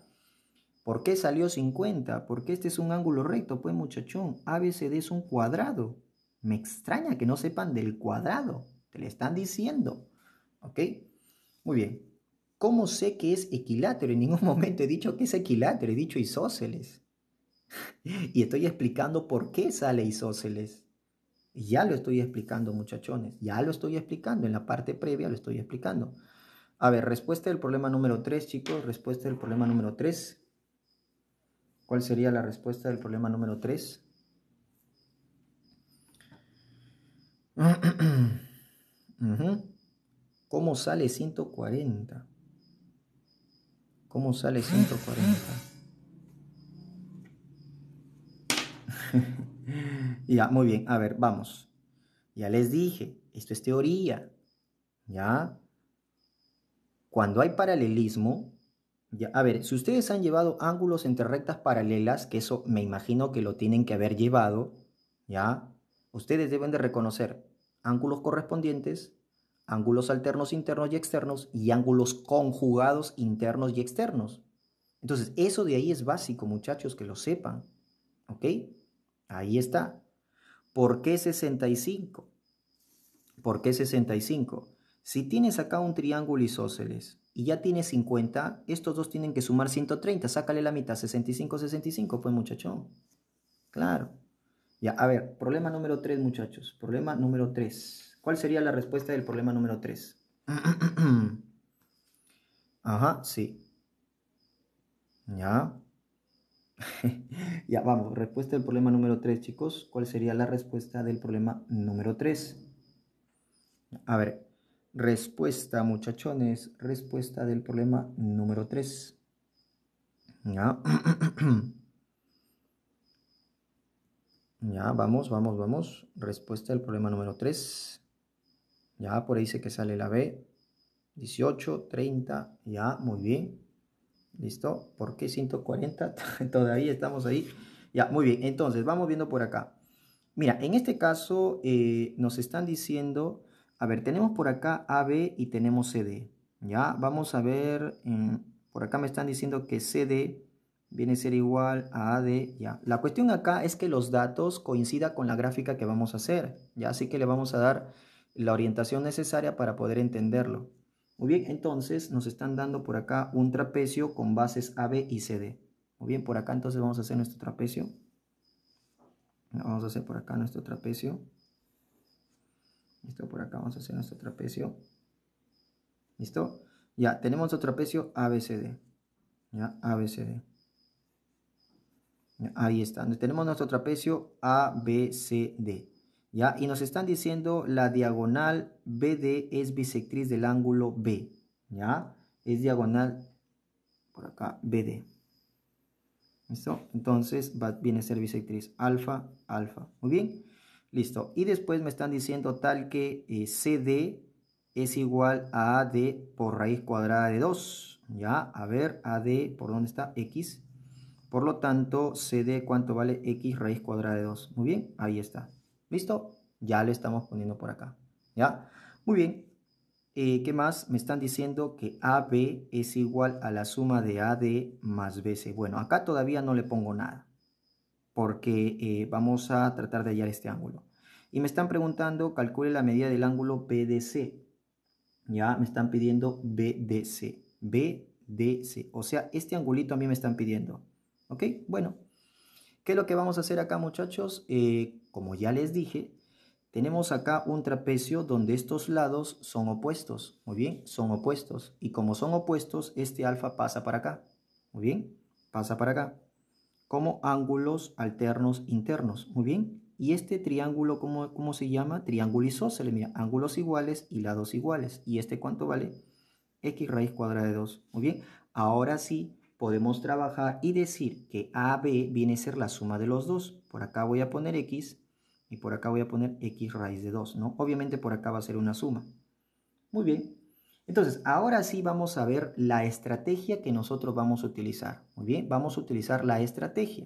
¿Por qué salió 50? Porque este es un ángulo recto, pues muchachón, ABCD es un cuadrado. Me extraña que no sepan del cuadrado, te le están diciendo. ¿Ok? Muy bien. ¿Cómo sé que es equilátero? En ningún *laughs* momento he dicho que es equilátero, he dicho isósceles. *laughs* y estoy explicando por qué sale isósceles. Ya lo estoy explicando, muchachones. Ya lo estoy explicando. En la parte previa lo estoy explicando. A ver, respuesta del problema número 3, chicos. Respuesta del problema número 3. ¿Cuál sería la respuesta del problema número 3? *clears throat* ¿Cómo sale 140? ¿Cómo sale 140? *laughs* ya, muy bien. A ver, vamos. Ya les dije, esto es teoría. ¿Ya? Cuando hay paralelismo, a ver, si ustedes han llevado ángulos entre rectas paralelas, que eso me imagino que lo tienen que haber llevado, ¿ya? Ustedes deben de reconocer ángulos correspondientes, ángulos alternos internos y externos y ángulos conjugados internos y externos. Entonces, eso de ahí es básico, muchachos, que lo sepan. ¿Ok? Ahí está. ¿Por qué 65? ¿Por qué 65? Si tienes acá un triángulo isósceles, y ya tiene 50, estos dos tienen que sumar 130. Sácale la mitad, 65, 65, ¿fue, muchacho? Claro. Ya, a ver, problema número 3, muchachos. Problema número 3. ¿Cuál sería la respuesta del problema número 3? *clears throat* Ajá, sí. Ya. *laughs* ya, vamos. Respuesta del problema número 3, chicos. ¿Cuál sería la respuesta del problema número 3? A ver, Respuesta, muchachones, respuesta del problema número 3. Ya. *clears throat* ya, vamos, vamos, vamos. Respuesta del problema número 3. Ya, por ahí dice que sale la B. 18, 30, ya, muy bien. ¿Listo? ¿Por qué 140? *laughs* Todavía estamos ahí. Ya, muy bien. Entonces, vamos viendo por acá. Mira, en este caso eh, nos están diciendo a ver, tenemos por acá AB y tenemos CD. Ya, vamos a ver, por acá me están diciendo que CD viene a ser igual a AD, ya. La cuestión acá es que los datos coincidan con la gráfica que vamos a hacer, ya, así que le vamos a dar la orientación necesaria para poder entenderlo. Muy bien, entonces nos están dando por acá un trapecio con bases AB y CD. Muy bien, por acá entonces vamos a hacer nuestro trapecio. Vamos a hacer por acá nuestro trapecio. Listo, por acá vamos a hacer nuestro trapecio. ¿Listo? Ya, tenemos nuestro trapecio ABCD. Ya, ABCD. ahí está. Tenemos nuestro trapecio ABCD. Ya, y nos están diciendo la diagonal BD es bisectriz del ángulo B. Ya, es diagonal por acá BD. ¿Listo? Entonces viene a ser bisectriz alfa, alfa. Muy bien. Listo. Y después me están diciendo tal que eh, CD es igual a AD por raíz cuadrada de 2. Ya, a ver, AD, ¿por dónde está? X. Por lo tanto, CD, ¿cuánto vale X raíz cuadrada de 2? Muy bien, ahí está. ¿Listo? Ya le estamos poniendo por acá. ¿Ya? Muy bien. Eh, ¿Qué más? Me están diciendo que AB es igual a la suma de AD más BC. Bueno, acá todavía no le pongo nada porque eh, vamos a tratar de hallar este ángulo. Y me están preguntando, calcule la medida del ángulo BDC. Ya me están pidiendo BDC. BDC. O sea, este angulito a mí me están pidiendo. ¿Ok? Bueno, ¿qué es lo que vamos a hacer acá muchachos? Eh, como ya les dije, tenemos acá un trapecio donde estos lados son opuestos. Muy bien, son opuestos. Y como son opuestos, este alfa pasa para acá. Muy bien, pasa para acá como ángulos alternos internos. Muy bien. Y este triángulo, ¿cómo, cómo se llama? se le Mira, ángulos iguales y lados iguales. ¿Y este cuánto vale? X raíz cuadrada de 2. Muy bien. Ahora sí podemos trabajar y decir que AB viene a ser la suma de los dos. Por acá voy a poner X y por acá voy a poner X raíz de 2, ¿no? Obviamente por acá va a ser una suma. Muy bien. Entonces, ahora sí vamos a ver la estrategia que nosotros vamos a utilizar. Muy bien, vamos a utilizar la estrategia.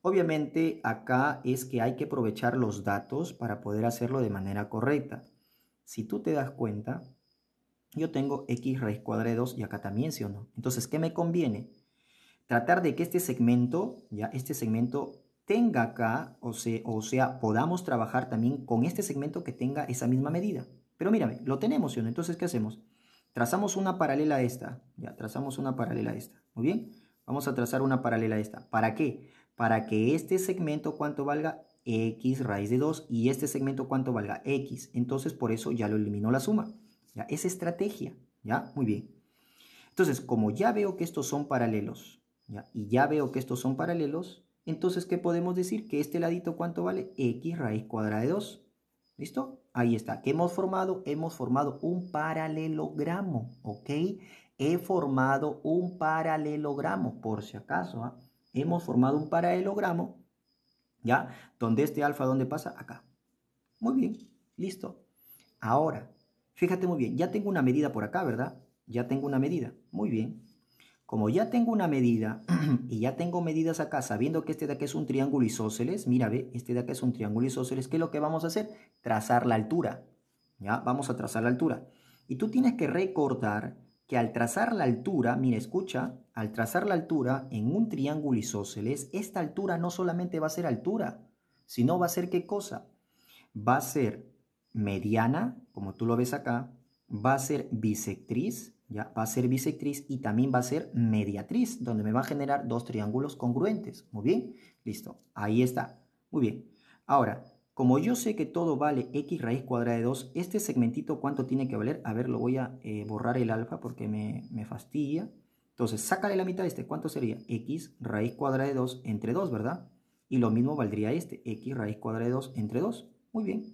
Obviamente acá es que hay que aprovechar los datos para poder hacerlo de manera correcta. Si tú te das cuenta, yo tengo x raíz cuadrada de 2 y acá también, ¿sí o no? Entonces, ¿qué me conviene? Tratar de que este segmento, ya este segmento tenga acá, o sea, o sea, podamos trabajar también con este segmento que tenga esa misma medida. Pero mírame, lo tenemos, ¿sí o no? Entonces, ¿qué hacemos? Trazamos una paralela a esta. Ya, trazamos una paralela a esta. Muy bien. Vamos a trazar una paralela a esta. ¿Para qué? Para que este segmento, ¿cuánto valga? X raíz de 2. Y este segmento, ¿cuánto valga? X. Entonces, por eso ya lo eliminó la suma. Ya, es estrategia. Ya, muy bien. Entonces, como ya veo que estos son paralelos, ya, y ya veo que estos son paralelos, entonces, ¿qué podemos decir? Que este ladito, ¿cuánto vale? X raíz cuadrada de 2. ¿Listo? Ahí está. ¿Qué hemos formado? Hemos formado un paralelogramo, ¿ok? He formado un paralelogramo, por si acaso. ¿ah? Hemos formado un paralelogramo, ¿ya? ¿Dónde este alfa, ¿dónde pasa? Acá. Muy bien, listo. Ahora, fíjate muy bien, ya tengo una medida por acá, ¿verdad? Ya tengo una medida. Muy bien. Como ya tengo una medida *clears throat* y ya tengo medidas acá, sabiendo que este de aquí es un triángulo isósceles, mira, ve, este de acá es un triángulo isósceles, ¿qué es lo que vamos a hacer? Trazar la altura. ¿Ya? Vamos a trazar la altura. Y tú tienes que recordar que al trazar la altura, mira, escucha, al trazar la altura en un triángulo isósceles, esta altura no solamente va a ser altura, sino va a ser qué cosa? Va a ser mediana, como tú lo ves acá, va a ser bisectriz, ¿ya? Va a ser bisectriz y también va a ser mediatriz, donde me va a generar dos triángulos congruentes. Muy bien, listo. Ahí está. Muy bien. Ahora, como yo sé que todo vale x raíz cuadrada de 2, este segmentito cuánto tiene que valer? A ver, lo voy a eh, borrar el alfa porque me, me fastidia. Entonces, sácale la mitad de este. ¿Cuánto sería? x raíz cuadrada de 2 entre 2, ¿verdad? Y lo mismo valdría este, x raíz cuadrada de 2 entre 2. Muy bien.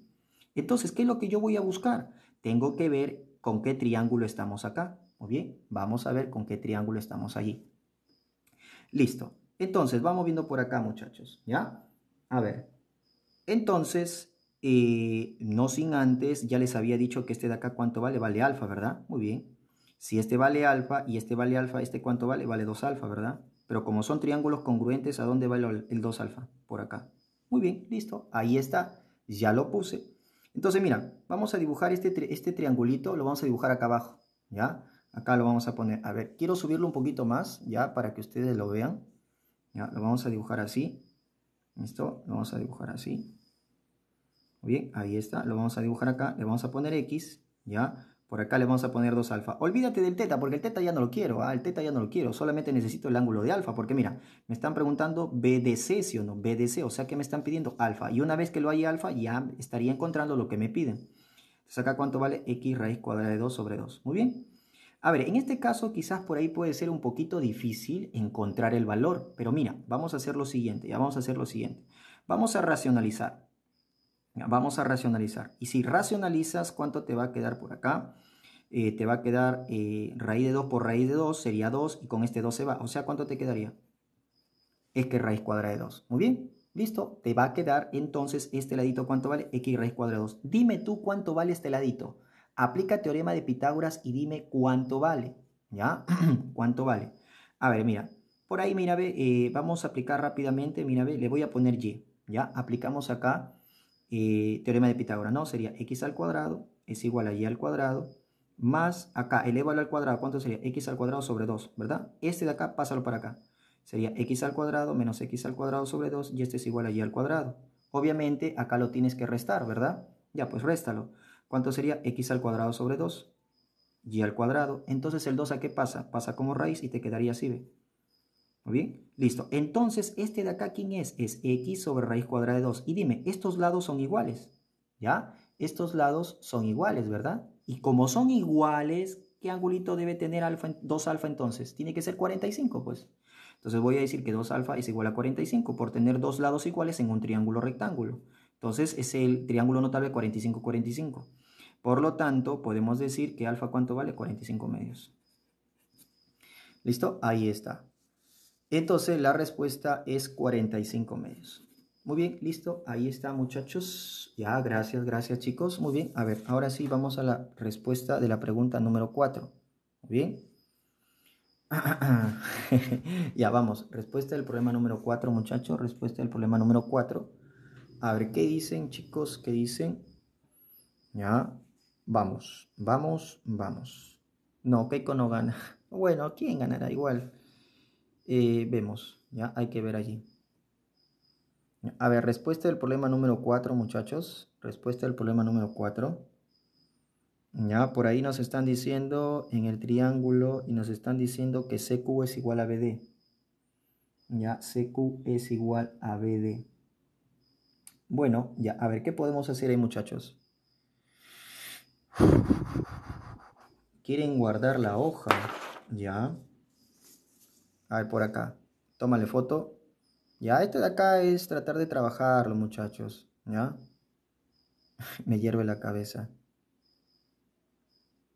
Entonces, ¿qué es lo que yo voy a buscar? Tengo que ver con qué triángulo estamos acá. Muy bien, vamos a ver con qué triángulo estamos allí. Listo. Entonces, vamos viendo por acá, muchachos, ¿ya? A ver. Entonces, eh, no sin antes, ya les había dicho que este de acá, ¿cuánto vale? Vale alfa, ¿verdad? Muy bien. Si este vale alfa y este vale alfa, ¿este cuánto vale? Vale 2 alfa, ¿verdad? Pero como son triángulos congruentes, ¿a dónde vale el 2 alfa? Por acá. Muy bien, listo. Ahí está. Ya lo puse. Entonces, mira, vamos a dibujar este, este triangulito, lo vamos a dibujar acá abajo, ¿ya? Acá lo vamos a poner. A ver, quiero subirlo un poquito más, ya, para que ustedes lo vean. Ya, lo vamos a dibujar así. ¿Listo? Lo vamos a dibujar así. Muy bien, ahí está. Lo vamos a dibujar acá. Le vamos a poner X, ya. Por acá le vamos a poner 2 alfa. Olvídate del teta, porque el teta ya no lo quiero. ¿ah? El teta ya no lo quiero. Solamente necesito el ángulo de alfa. Porque mira, me están preguntando BDC, ¿sí o no? BDC, o sea que me están pidiendo alfa. Y una vez que lo hay alfa, ya estaría encontrando lo que me piden. Entonces acá cuánto vale x raíz cuadrada de 2 sobre 2. Muy bien. A ver, en este caso quizás por ahí puede ser un poquito difícil encontrar el valor, pero mira, vamos a hacer lo siguiente, ya vamos a hacer lo siguiente. Vamos a racionalizar. Vamos a racionalizar. Y si racionalizas, ¿cuánto te va a quedar por acá? Eh, te va a quedar eh, raíz de 2 por raíz de 2, sería 2, y con este 2 se va. O sea, ¿cuánto te quedaría? Es que raíz cuadrada de 2. Muy bien, listo. Te va a quedar entonces este ladito, ¿cuánto vale? X raíz cuadrada de 2. Dime tú cuánto vale este ladito aplica teorema de Pitágoras y dime cuánto vale. ¿Ya? *clears throat* ¿Cuánto vale? A ver, mira, por ahí, mira, ve, eh, vamos a aplicar rápidamente, mira, le voy a poner y, ¿ya? Aplicamos acá eh, teorema de Pitágoras, ¿no? Sería x al cuadrado es igual a y al cuadrado más acá, elévalo al cuadrado, ¿cuánto sería? x al cuadrado sobre 2, ¿verdad? Este de acá, pásalo para acá. Sería x al cuadrado menos x al cuadrado sobre 2 y este es igual a y al cuadrado. Obviamente, acá lo tienes que restar, ¿verdad? Ya, pues réstalo. ¿Cuánto sería x al cuadrado sobre 2? y al cuadrado. Entonces el 2 a qué pasa? Pasa como raíz y te quedaría así, ¿ve? ¿Muy bien? Listo. Entonces este de acá, ¿quién es? Es x sobre raíz cuadrada de 2. Y dime, estos lados son iguales, ¿ya? Estos lados son iguales, ¿verdad? Y como son iguales, ¿qué angulito debe tener alfa, 2 alfa entonces? Tiene que ser 45, pues. Entonces voy a decir que 2 alfa es igual a 45 por tener dos lados iguales en un triángulo rectángulo. Entonces es el triángulo notable 45, 45. Por lo tanto, podemos decir que alfa cuánto vale? 45 medios. ¿Listo? Ahí está. Entonces la respuesta es 45 medios. Muy bien, listo. Ahí está, muchachos. Ya, gracias, gracias, chicos. Muy bien. A ver, ahora sí vamos a la respuesta de la pregunta número 4. bien. *laughs* ya vamos. Respuesta del problema número 4, muchachos. Respuesta del problema número 4. A ver, ¿qué dicen, chicos? ¿Qué dicen? Ya. Vamos, vamos, vamos. No, Keiko no gana. *laughs* Bueno, ¿quién ganará? Igual. Eh, vemos, ya hay que ver allí. A ver, respuesta del problema número 4, muchachos. Respuesta del problema número 4. Ya, por ahí nos están diciendo en el triángulo y nos están diciendo que CQ es igual a BD. Ya, CQ es igual a BD. Bueno, ya, a ver, ¿qué podemos hacer ahí, muchachos? Quieren guardar la hoja, ¿ya? A ver, por acá. Tómale foto. Ya, esto de acá es tratar de trabajarlo, muchachos, ¿ya? *laughs* Me hierve la cabeza.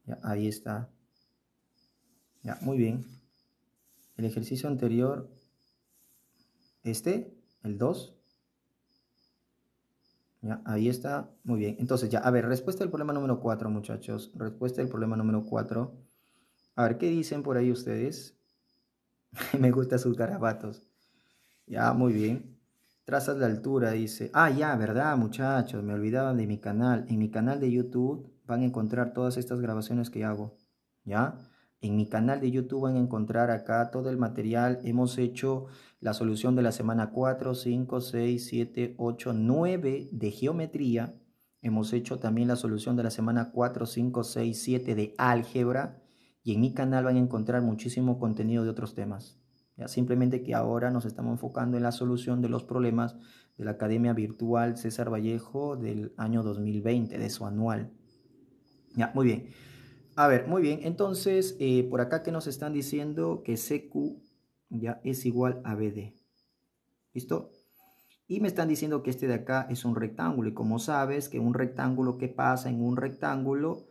Ya, ahí está. Ya, muy bien. El ejercicio anterior, este, el 2, ya, ahí está. Muy bien. Entonces, ya, a ver, respuesta del problema número 4, muchachos. Respuesta del problema número 4. A ver, ¿qué dicen por ahí ustedes? *laughs* Me gustan sus garabatos. Ya, muy bien. Trazas la altura, dice. Ah, ya, verdad, muchachos. Me olvidaban de mi canal. En mi canal de YouTube van a encontrar todas estas grabaciones que hago. ¿Ya? En mi canal de YouTube van a encontrar acá todo el material. Hemos hecho la solución de la semana 4, 5, 6, 7, 8, 9 de geometría. Hemos hecho también la solución de la semana 4, 5, 6, 7 de álgebra. Y en mi canal van a encontrar muchísimo contenido de otros temas. Ya simplemente que ahora nos estamos enfocando en la solución de los problemas de la Academia Virtual César Vallejo del año 2020, de su anual. Ya, muy bien. A ver, muy bien, entonces eh, por acá que nos están diciendo que CQ ya es igual a BD. ¿Listo? Y me están diciendo que este de acá es un rectángulo. Y como sabes que un rectángulo que pasa en un rectángulo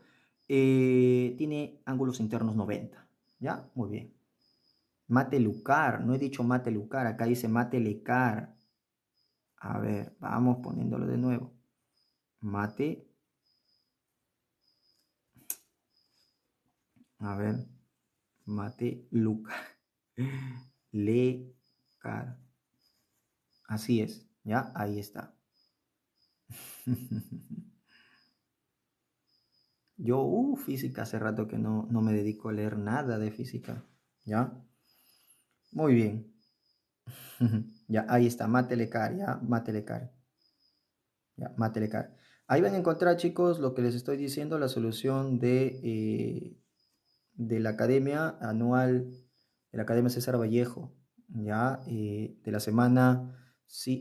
eh, tiene ángulos internos 90. ¿Ya? Muy bien. Mate Lucar, No he dicho Mate Lucar, Acá dice matelecar. A ver, vamos poniéndolo de nuevo. Mate A ver. Mate Luca. *laughs* Le car. Así es. Ya, ahí está. *laughs* Yo, uh, física, hace rato que no, me dedico a leer nada de física. ¿Ya? Muy bien. *laughs* ya, ahí está, Mate-le-car. ya, mate-le-car. Ya, mate-le-car. Ahí van a encontrar, chicos, lo que les estoy diciendo, la solución de eh, de la Academia Anual de la Academia César Vallejo, ¿ya? Eh, de la semana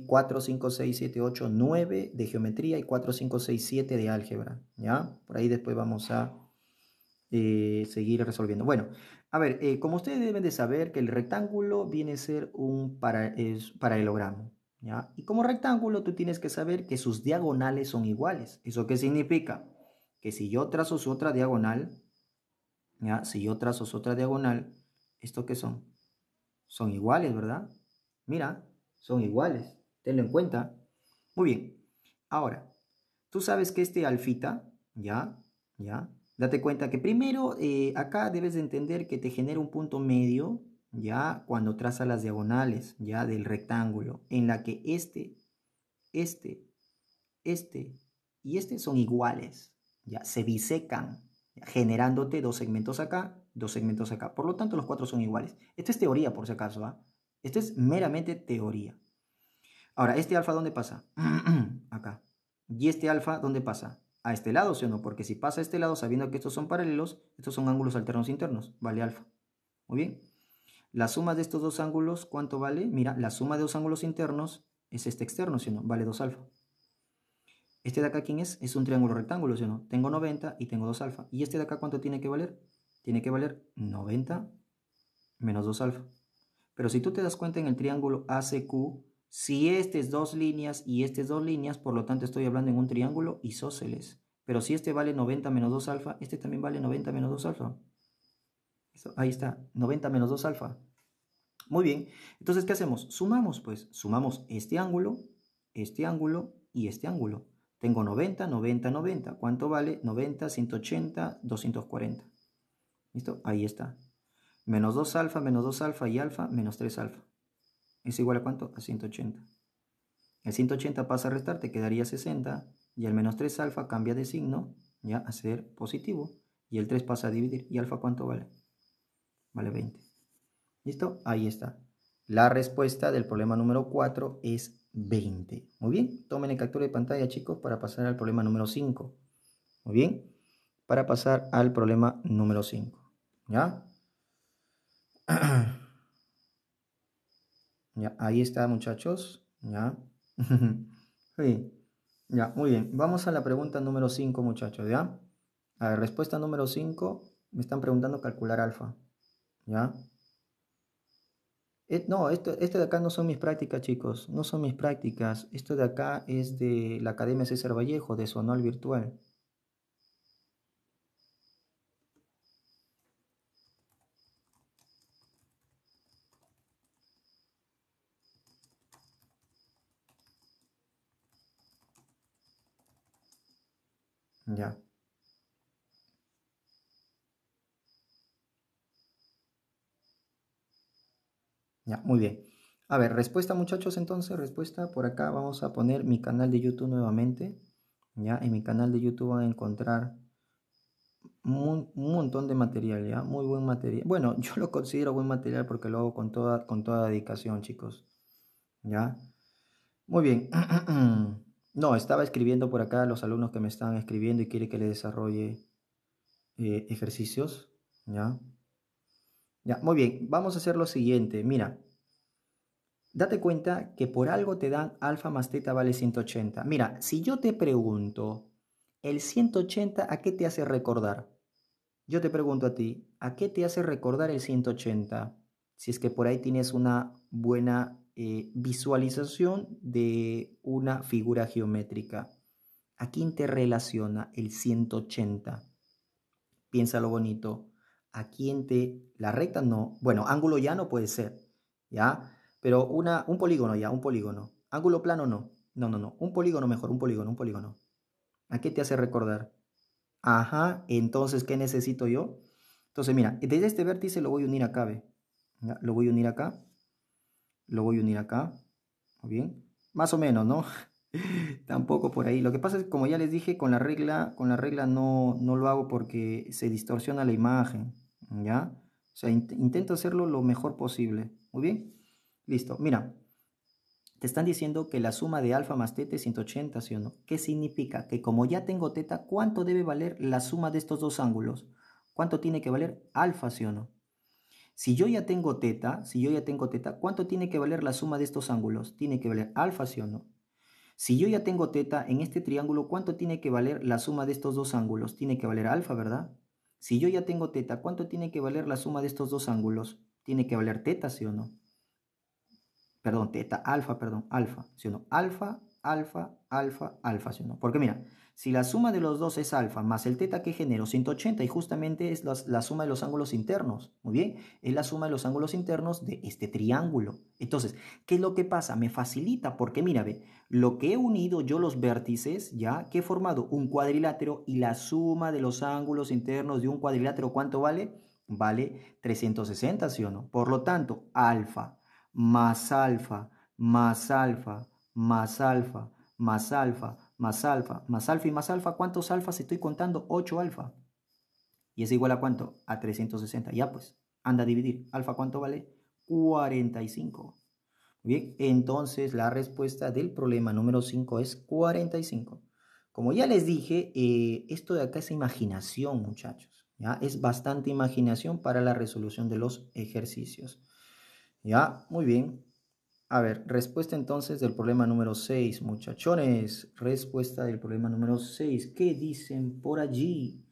4, 5, 6, 7, 8, 9 de geometría y 4, 5, 6, 7 de álgebra, ¿ya? Por ahí después vamos a eh, seguir resolviendo. Bueno, a ver, eh, como ustedes deben de saber que el rectángulo viene a ser un para, paralelogramo, ¿ya? Y como rectángulo tú tienes que saber que sus diagonales son iguales. ¿Eso qué significa? Que si yo trazo su otra diagonal, si yo trazo otra diagonal, ¿esto qué son? Son iguales, ¿verdad? Mira, son iguales. Tenlo en cuenta. Muy bien. Ahora, tú sabes que este alfita, ¿ya? ¿Ya? Date cuenta que primero eh, acá debes de entender que te genera un punto medio, ya cuando traza las diagonales, ya del rectángulo, en la que este, este, este y este son iguales, ya se bisecan, generándote dos segmentos acá, dos segmentos acá. Por lo tanto, los cuatro son iguales. Esto es teoría, por si acaso. ¿eh? Esto es meramente teoría. Ahora, ¿este alfa dónde pasa? *clears throat* acá. ¿Y este alfa dónde pasa? A este lado, ¿sí o no? Porque si pasa a este lado, sabiendo que estos son paralelos, estos son ángulos alternos internos. Vale alfa. Muy bien. La suma de estos dos ángulos, ¿cuánto vale? Mira, la suma de dos ángulos internos es este externo, ¿sí o no? Vale 2 alfa. Este de acá, ¿quién es? Es un triángulo rectángulo, ¿sí o no? Tengo 90 y tengo 2 alfa. ¿Y este de acá cuánto tiene que valer? Tiene que valer 90 menos 2 alfa. Pero si tú te das cuenta en el triángulo ACQ, si este es dos líneas y este es dos líneas, por lo tanto estoy hablando en un triángulo isósceles. Pero si este vale 90 menos 2 alfa, este también vale 90 menos 2 alfa. ahí está, 90 menos 2 alfa. Muy bien, entonces ¿qué hacemos? Sumamos, pues, sumamos este ángulo, este ángulo y este ángulo. Tengo 90, 90, 90. ¿Cuánto vale? 90, 180, 240. ¿Listo? Ahí está. Menos 2 alfa, menos 2 alfa y alfa, menos 3 alfa. ¿Es igual a cuánto? A 180. El 180 pasa a restar, te quedaría 60. Y el menos 3 alfa cambia de signo, ya a ser positivo. Y el 3 pasa a dividir. ¿Y alfa cuánto vale? Vale 20. ¿Listo? Ahí está. La respuesta del problema número 4 es 20. Muy bien, tomen el captura de pantalla, chicos, para pasar al problema número 5. Muy bien, para pasar al problema número 5. ¿Ya? *clears throat* Ya, ahí está, muchachos. Ya. *laughs* Ya, muy bien. Vamos a la pregunta número 5, muchachos, ¿ya? A ver, respuesta número 5, me están preguntando calcular alfa. ¿Ya? Eh, no, esto, de acá no son mis prácticas, chicos, no son mis prácticas. Esto de acá es de la Academia César Vallejo, de Sonol Virtual. Ya. Ya, muy bien. A ver, respuesta muchachos, entonces, respuesta por acá. Vamos a poner mi canal de YouTube nuevamente. Ya, en mi canal de YouTube van a encontrar un, montón de material, ya, muy buen material. Bueno, *laughs* yo lo considero buen material porque lo hago con toda, con toda dedicación, chicos. Ya. Muy bien. *clears throat* No, estaba escribiendo por acá los alumnos que me estaban escribiendo y quiere que le desarrolle eh, ejercicios, ¿ya? muy bien, vamos a hacer lo siguiente. Mira, date cuenta que por algo te dan alfa más teta vale 180. Mira, si yo te pregunto, ¿el 180 a qué te hace recordar? Yo te pregunto a ti, ¿a qué te hace recordar el 180? Si es que por ahí tienes una buena eh, visualización de una figura geométrica. ¿A quién te relaciona el 180? lo bonito. Aquí en te... La recta no. Bueno, ángulo ya no puede ser, ¿ya? Pero una, un polígono ya, un polígono. Ángulo plano no. No, no, no. Un polígono mejor, un polígono, un polígono. ¿A qué te hace recordar? Ajá, entonces, ¿qué necesito yo? Entonces, mira, desde este vértice lo voy a unir acá, ¿ve? Lo voy a unir acá. Lo voy a unir acá. ¿Muy bien? Más o menos, ¿no? *laughs* Tampoco por ahí. Lo que pasa es, como ya les dije, con la regla, con la regla no, no lo hago porque se distorsiona la imagen. ¿Ya? O sea, intento hacerlo lo mejor posible. Muy bien. Listo. Mira, te están diciendo que la suma de alfa más teta es 180, ¿sí o no? ¿Qué significa? Que como ya tengo teta, ¿cuánto debe valer la suma de estos dos ángulos? ¿Cuánto tiene que valer alfa, sí o no? Si yo ya tengo teta, si yo ya tengo teta, ¿cuánto tiene que valer la suma de estos ángulos? Tiene que valer alfa, sí o no. Si yo ya tengo teta en este triángulo, ¿cuánto tiene que valer la suma de estos dos ángulos? Tiene que valer alfa, ¿verdad? Si yo ya tengo teta, ¿cuánto tiene que valer la suma de estos dos ángulos? Tiene que valer teta, ¿sí o no? Perdón, teta, alfa, perdón, alfa, ¿sí o no? Alfa, alfa, alfa, alfa, ¿sí o no? Porque mira, si la suma de los dos es alfa más el teta que genero 180 y justamente es la, suma de los ángulos internos, muy bien, es la suma de los ángulos internos de este triángulo. Entonces, ¿qué es lo que pasa? Me facilita porque mira, ve, lo que he unido yo los vértices, ya que he formado un cuadrilátero y la suma de los ángulos internos de un cuadrilátero, ¿cuánto vale? Vale 360, ¿sí o no? Por lo tanto, alfa más alfa más alfa más alfa más alfa más alfa, más alfa y más alfa. ¿Cuántos alfas estoy contando? 8 alfa. ¿Y es igual a cuánto? A 360. Ya pues, anda a dividir. ¿Alfa cuánto vale? 45. Bien, entonces la respuesta del problema número 5 es 45. Como ya les dije, eh, esto de acá es imaginación, muchachos. ¿ya? Es bastante imaginación para la resolución de los ejercicios. Ya, muy bien. A ver, respuesta entonces del problema número 6, muchachones. Respuesta del problema número 6. ¿Qué dicen por allí?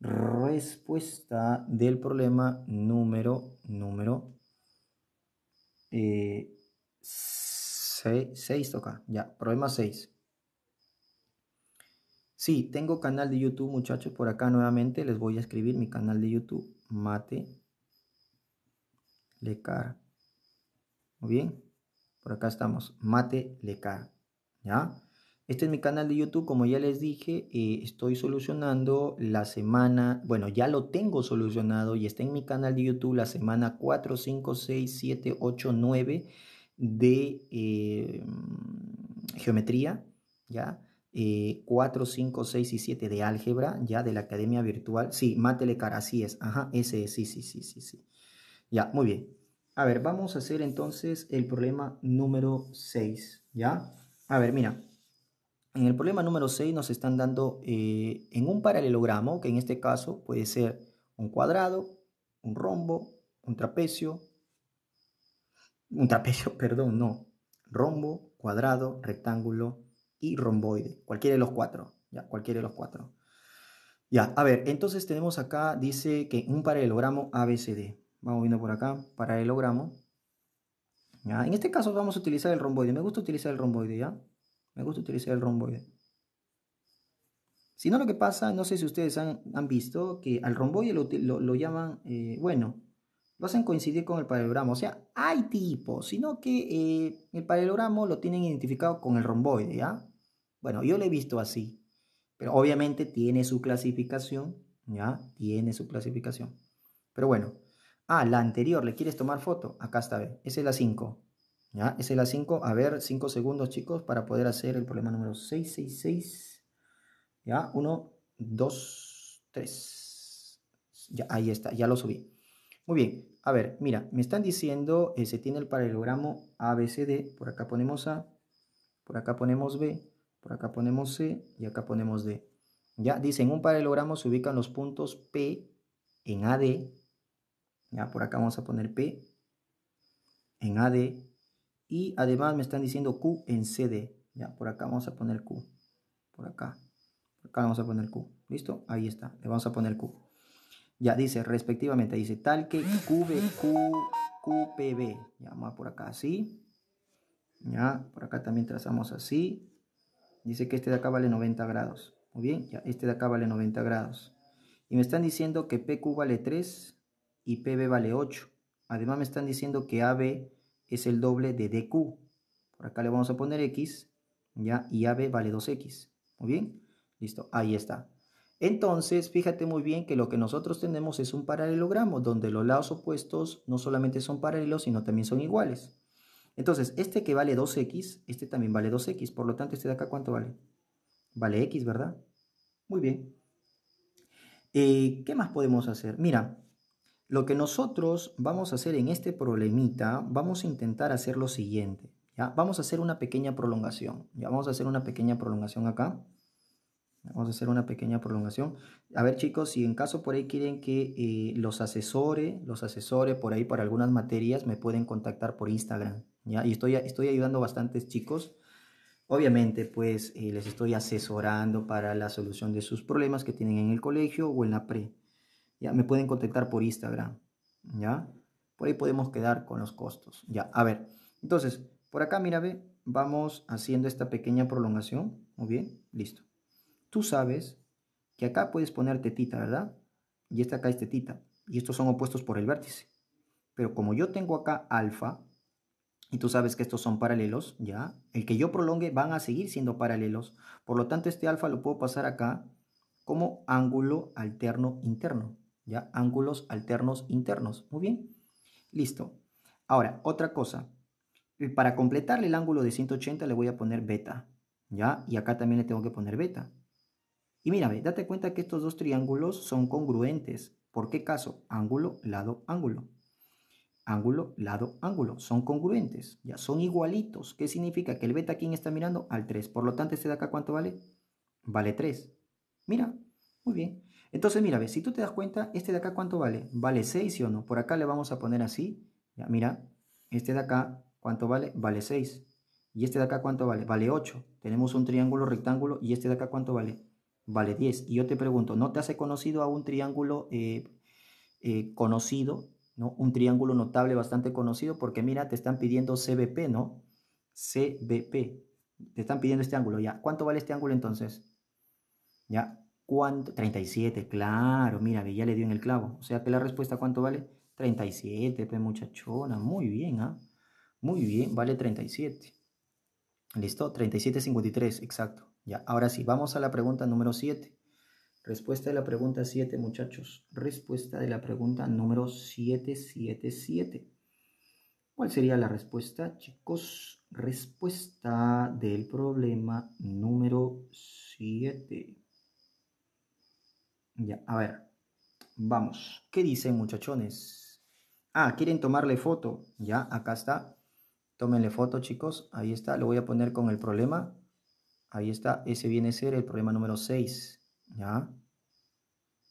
Respuesta del problema número, número 6, eh, toca. Ya, problema 6. Sí, tengo canal de YouTube, muchachos, por acá nuevamente. Les voy a escribir mi canal de YouTube, Mate Lecar. Muy bien. Por acá estamos, Mate Leca, ¿ya? Este es mi canal de YouTube, como ya les dije, eh, estoy solucionando la semana, bueno, ya lo tengo solucionado y está en mi canal de YouTube la semana 4, 5, 6, 7, 8, 9 de eh, geometría, ¿ya? Eh, 4, 5, 6 y 7 de álgebra, ya de la academia virtual. Sí, Matelecar, así es. Ajá, ese es, sí, sí, sí, sí, sí. Ya, muy bien. A ver, vamos a hacer entonces el problema número 6, ¿ya? A ver, mira. En el problema número 6 nos están dando eh, en un paralelogramo, que en este caso puede ser un cuadrado, un rombo, un trapecio, un trapecio, *laughs* perdón, no, rombo, cuadrado, rectángulo y romboide, cualquiera de los cuatro, ya, cualquiera de los cuatro. Ya, a ver, entonces tenemos acá, dice que un paralelogramo ABCD. Vamos viendo por acá, paralelogramo. En este caso vamos a utilizar el romboide. Me gusta utilizar el romboide, ¿ya? Me gusta utilizar el romboide. Si no, lo que pasa, no sé si ustedes han, visto, que al romboide lo, lo, llaman, eh, bueno, lo hacen coincidir con el paralelogramo. O sea, hay tipos, sino que eh, el paralelogramo lo tienen identificado con el romboide, ¿ya? Bueno, yo lo he visto así. Pero obviamente tiene su clasificación, ¿ya? Tiene su clasificación. Pero bueno, Ah, la anterior, ¿le quieres tomar foto? Acá está, B. Esa es la 5. ¿Ya? Esa es la 5. A ver, 5 segundos, chicos, para poder hacer el problema número 666. ¿Ya? 1, 2, 3. Ya, ahí está, ya lo subí. Muy bien, a ver, mira, me están diciendo, eh, se tiene el paralelogramo ABCD, por acá ponemos A, por acá ponemos B, por acá ponemos C y acá ponemos D. Ya, dicen, un paralelogramo se ubican los puntos P en AD ya, por acá vamos a poner P en AD. Y además me están diciendo Q en CD. Ya, por acá vamos a poner Q. Por acá. Por acá vamos a poner Q. ¿Listo? Ahí está. Le vamos a poner Q. Ya dice, respectivamente, dice tal que QB, Ya, más por acá así. Ya, por acá también trazamos así. Dice que este de acá vale 90 grados. Muy bien, ya, este de acá vale 90 grados. Y me están diciendo que PQ vale 3 y PB vale 8. Además me están diciendo que AB es el doble de DQ. Por acá le vamos a poner X, ¿ya? Y AB vale 2X. Muy bien, listo, ahí está. Entonces, fíjate muy bien que lo que nosotros tenemos es un paralelogramo, donde los lados opuestos no solamente son paralelos, sino también son iguales. Entonces, este que vale 2x, este también vale 2x. Por lo tanto, este de acá, ¿cuánto vale? Vale x, ¿verdad? Muy bien. Eh, ¿Qué más podemos hacer? Mira, lo que nosotros vamos a hacer en este problemita, vamos a intentar hacer lo siguiente. ¿ya? Vamos a hacer una pequeña prolongación. ¿ya? Vamos a hacer una pequeña prolongación acá. Vamos a hacer una pequeña prolongación. A ver chicos, si en caso por ahí quieren que eh, los asesore, los asesores por ahí para algunas materias, me pueden contactar por Instagram. ¿ya? Y estoy, estoy ayudando a bastantes chicos. Obviamente, pues eh, les estoy asesorando para la solución de sus problemas que tienen en el colegio o en la pre. Ya, me pueden contactar por Instagram, ¿ya? Por ahí podemos quedar con los costos, ¿ya? A ver, entonces, por acá, mira, ve, vamos haciendo esta pequeña prolongación, muy bien, listo. Tú sabes que acá puedes poner tetita, ¿verdad? Y esta acá es tetita, y estos son opuestos por el vértice. Pero como yo tengo acá alfa, y tú sabes que estos son paralelos, ¿ya? El que yo prolongue van a seguir siendo paralelos. Por lo tanto, este alfa lo puedo pasar acá como ángulo alterno interno. ¿ya? Ángulos alternos internos. Muy bien. Listo. Ahora, otra cosa. Para completarle el ángulo de 180 le voy a poner beta, ¿ya? Y acá también le tengo que poner beta. Y mira, date cuenta que estos dos triángulos son congruentes. ¿Por qué caso? Ángulo, lado, ángulo. Ángulo, lado, ángulo. Son congruentes, ya son igualitos. ¿Qué significa? Que el beta, ¿quién está mirando? Al 3. Por lo tanto, este de acá, ¿cuánto vale? Vale 3. Mira, muy bien. Entonces, mira, ve, si tú te das cuenta, este de acá, ¿cuánto vale? Vale 6, o no? Por acá le vamos a poner así. Ya, mira, este de acá, ¿cuánto vale? Vale 6. ¿Y este de acá cuánto vale? Vale 8. Tenemos un triángulo rectángulo y este de acá cuánto vale? Vale 10. Y yo te pregunto, ¿no te hace conocido a un triángulo eh, eh, conocido? ¿no? Un triángulo notable bastante conocido porque mira, te están pidiendo CBP, ¿no? CBP. Te están pidiendo este ángulo, ¿ya? ¿Cuánto vale este ángulo entonces? ¿Ya? ¿Cuánto? 37, claro, mira, ya le dio en el clavo. O sea que la respuesta, ¿cuánto vale? 37, pues muchachona, muy bien, ¿ah? Muy bien, vale 37. ¿Listo? 37,53, exacto. Ya, ahora sí, vamos a la pregunta número 7. Respuesta de la pregunta 7, muchachos. Respuesta de la pregunta número 777. ¿Cuál sería la respuesta, chicos? Respuesta del problema número 7. Ya, a ver. Vamos. ¿Qué dicen, muchachones? Ah, quieren tomarle foto. Ya, acá está. Tómenle foto, chicos. Ahí está. Lo voy a poner con el problema. Ahí está. Ese viene a ser el problema número 6. Ya.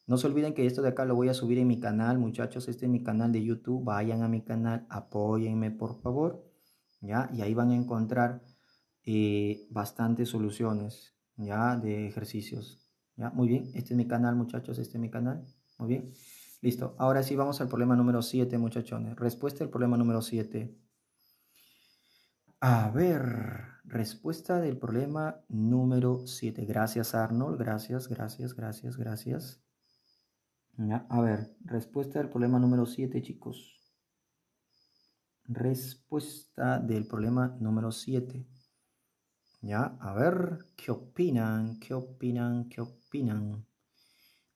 No se olviden que esto de acá lo voy a subir en mi canal, muchachos. Este es mi canal de YouTube. Vayan a mi canal. Apóyenme, por favor. Ya. Y ahí van a encontrar eh, bastantes soluciones. Ya. De ejercicios. Muy bien, este es mi canal muchachos, este es mi canal. Muy bien, listo. Ahora sí vamos al problema número 7 muchachones. Respuesta del problema número 7. A ver, respuesta del problema número 7. Gracias Arnold, gracias, gracias, gracias, gracias. A ver, respuesta del problema número 7 chicos. Respuesta del problema número 7. Ya, a ver, ¿qué opinan? ¿Qué opinan? ¿Qué opinan?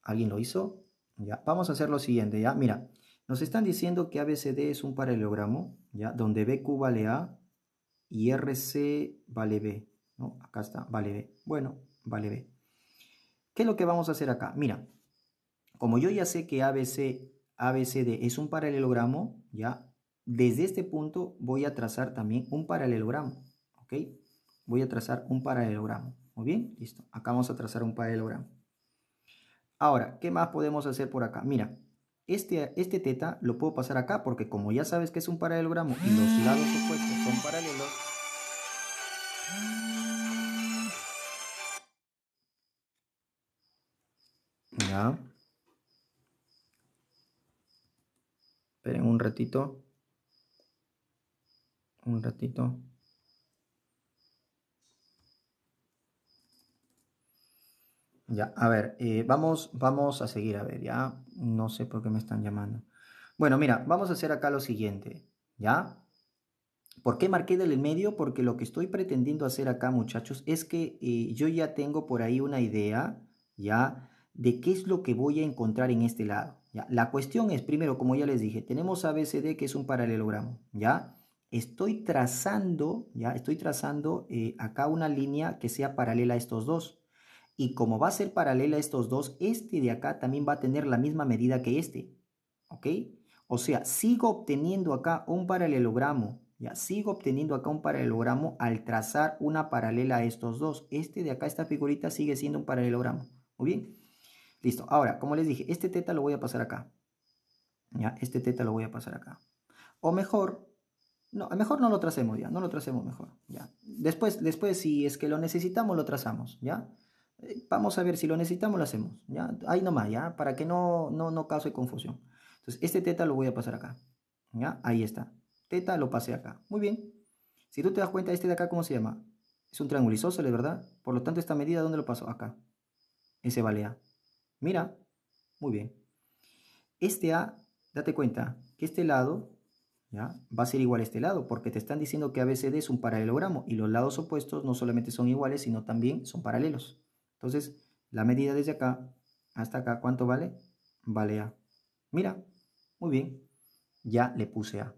¿Alguien lo hizo? Ya, vamos a hacer lo siguiente, ya. Mira, nos están diciendo que ABCD es un paralelogramo, ya, donde BQ vale A y RC vale B, ¿no? Acá está, vale B. Bueno, vale B. ¿Qué es lo que vamos a hacer acá? Mira, como yo ya sé que ABC, ABCD es un paralelogramo, ya, desde este punto voy a trazar también un paralelogramo, ¿ok? voy a trazar un paralelogramo. Muy bien, listo. Acá vamos a trazar un paralelogramo. Ahora, ¿qué más podemos hacer por acá? Mira, este, este teta lo puedo pasar acá porque como ya sabes que es un paralelogramo y los lados opuestos son paralelos, ya. Esperen un ratito. Un ratito. Ya, a ver, eh, vamos, vamos a seguir, a ver, ya. No sé por qué me están llamando. Bueno, mira, vamos a hacer acá lo siguiente, ¿ya? ¿Por qué marqué del medio? Porque lo que estoy pretendiendo hacer acá, muchachos, es que eh, yo ya tengo por ahí una idea, ¿ya? De qué es lo que voy a encontrar en este lado, ¿ya? La cuestión es, primero, como ya les dije, tenemos ABCD que es un paralelogramo, ¿ya? Estoy trazando, ¿ya? Estoy trazando eh, acá una línea que sea paralela a estos dos, y como va a ser paralela a estos dos, este de acá también va a tener la misma medida que este. ¿Ok? O sea, sigo obteniendo acá un paralelogramo. Ya sigo obteniendo acá un paralelogramo al trazar una paralela a estos dos. Este de acá, esta figurita, sigue siendo un paralelogramo. Muy bien. Listo. Ahora, como les dije, este teta lo voy a pasar acá. Ya, este teta lo voy a pasar acá. O mejor, no, mejor no lo tracemos ya, no lo tracemos mejor, ya. Después, después si es que lo necesitamos, lo trazamos, ¿ya? Vamos a ver, si lo necesitamos lo hacemos, ¿ya? Ahí nomás, ¿ya? Para que no, no, no cause confusión. Entonces, este teta lo voy a pasar acá, ¿ya? Ahí está. Teta lo pasé acá. Muy bien. Si tú te das cuenta, este de acá, ¿cómo se llama? Es un triángulo isósceles, ¿verdad? Por lo tanto, esta medida, ¿dónde lo paso? Acá. Ese vale A. Mira. Muy bien. Este A, date cuenta que este lado, ¿ya? Va a ser igual a este lado, porque te están diciendo que ABCD es un paralelogramo y los lados opuestos no solamente son iguales, sino también son paralelos. Entonces, la medida desde acá hasta acá, ¿cuánto vale? Vale A. Mira, muy bien, ya le puse A.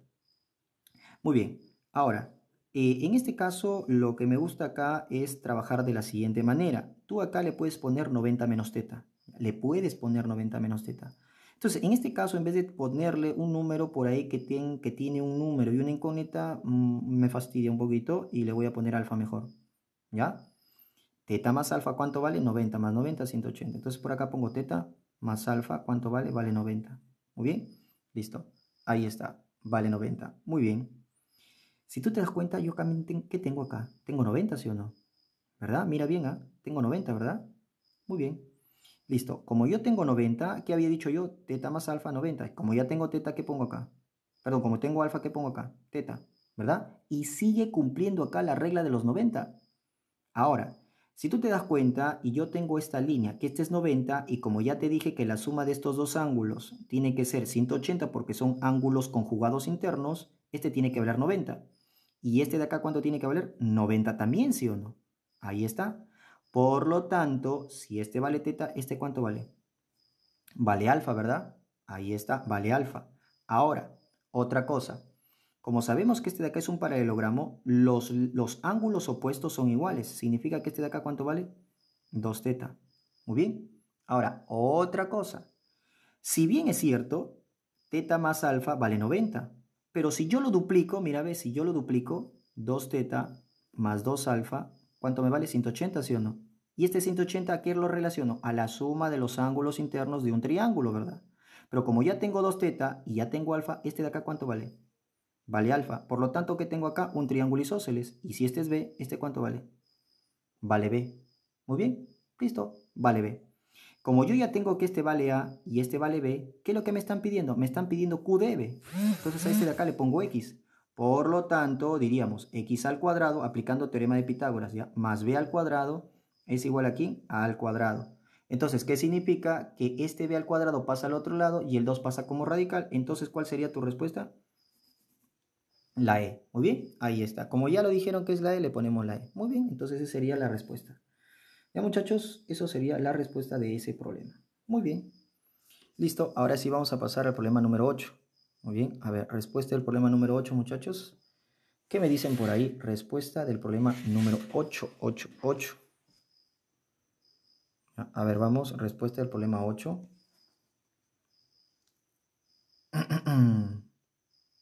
Muy bien, ahora, eh, en este caso lo que me gusta acá es trabajar de la siguiente manera. Tú acá le puedes poner 90 menos teta, le puedes poner 90 menos teta. Entonces, en este caso, en vez de ponerle un número por ahí que, tiene, que tiene un número y una incógnita, mm, me fastidia un poquito y le voy a poner alfa mejor. ¿Ya? Teta más alfa, ¿cuánto vale? 90 más 90, 180. Entonces por acá pongo teta más alfa, ¿cuánto vale? Vale 90. Muy bien, listo. Ahí está, vale 90. Muy bien. Si tú te das cuenta, yo también, ¿qué tengo acá? Tengo 90, ¿sí o no? ¿Verdad? Mira bien, ¿ah? Tengo 90, ¿verdad? Muy bien. Listo. Como yo tengo 90, ¿qué había dicho yo? Teta más alfa 90. Como ya tengo teta, ¿qué pongo acá? Perdón, como tengo alfa, ¿qué pongo acá? Teta, ¿verdad? Y sigue cumpliendo acá la regla de los 90. Ahora, si tú te das cuenta y yo tengo esta línea, que este es 90 y como ya te dije que la suma de estos dos ángulos tiene que ser 180 porque son ángulos conjugados internos, este tiene que valer 90. ¿Y este de acá cuánto tiene que valer? 90 también, ¿sí o no? Ahí está. Por lo tanto, si este vale teta, ¿este cuánto vale? Vale alfa, ¿verdad? Ahí está, vale alfa. Ahora, otra cosa. Como sabemos que este de acá es un paralelogramo, los, los ángulos opuestos son iguales. Significa que este de acá, ¿cuánto vale? 2 θ. Muy bien. Ahora, otra cosa. Si bien es cierto, θ más alfa vale 90. Pero si yo lo duplico, mira, ve, si yo lo duplico, 2 θ más 2 alfa, ¿cuánto me vale? 180, ¿sí o no? Y este 180, ¿a qué lo relaciono? A la suma de los ángulos internos de un triángulo, ¿verdad? Pero como ya tengo 2 θ y ya tengo alfa, ¿este de acá cuánto vale? vale alfa. Por lo tanto, ¿qué tengo acá? Un triángulo isósceles. Y si este es B, ¿este cuánto vale? Vale B. Muy bien, listo, vale B. Como yo ya tengo que este vale A y este vale B, ¿qué es lo que me están pidiendo? Me están pidiendo Q de B. Entonces a este de acá le pongo X. Por lo tanto, diríamos X al cuadrado, aplicando teorema de Pitágoras, ¿ya? Más B al cuadrado es igual aquí a al cuadrado. Entonces, ¿qué significa? Que este B al cuadrado pasa al otro lado y el 2 pasa como radical. Entonces, ¿cuál sería tu respuesta? la E. Muy bien, ahí está. Como ya lo dijeron que es la E, le ponemos la E. Muy bien, entonces esa sería la respuesta. Ya muchachos, eso sería la respuesta de ese problema. Muy bien. Listo, ahora sí vamos a pasar al problema número 8. Muy bien, a ver, respuesta del problema número 8 muchachos. ¿Qué me dicen por ahí? Respuesta del problema número 8, 8, 8. A ver, vamos, respuesta del problema 8. *clears throat*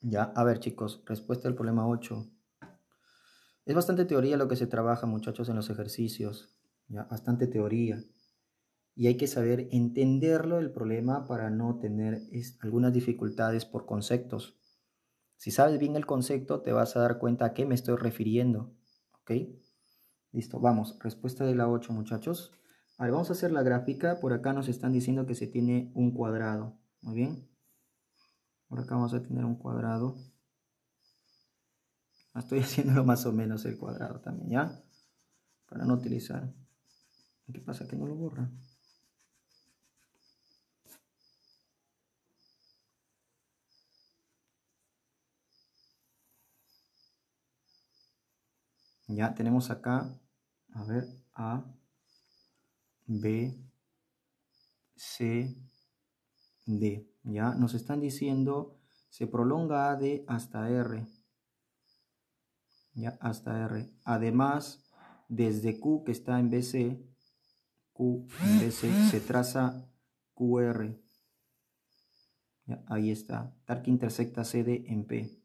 Ya, a ver chicos, respuesta del problema 8. Es bastante teoría lo que se trabaja, muchachos, en los ejercicios. Ya, bastante teoría. Y hay que saber entenderlo el problema para no tener algunas dificultades por conceptos. Si sabes bien el concepto, te vas a dar cuenta a qué me estoy refiriendo. ¿Ok? Listo, vamos. Respuesta de la 8, muchachos. a ver, vamos a hacer la gráfica. Por acá nos están diciendo que se tiene un cuadrado. Muy bien. Por acá vamos a tener un cuadrado. Ah, estoy *laughs* haciéndolo más o menos el cuadrado también, ¿ya? Para no utilizar. ¿Qué pasa? Que no lo borra. Ya tenemos acá, a ver, A, B, C, ¿Ya? Nos están diciendo, se prolonga AD de hasta R. ¿Ya? Hasta R. Además, desde Q que está en BC, Q en BC, se traza QR. ¿Ya? Ahí está. Tal que intersecta CD en P.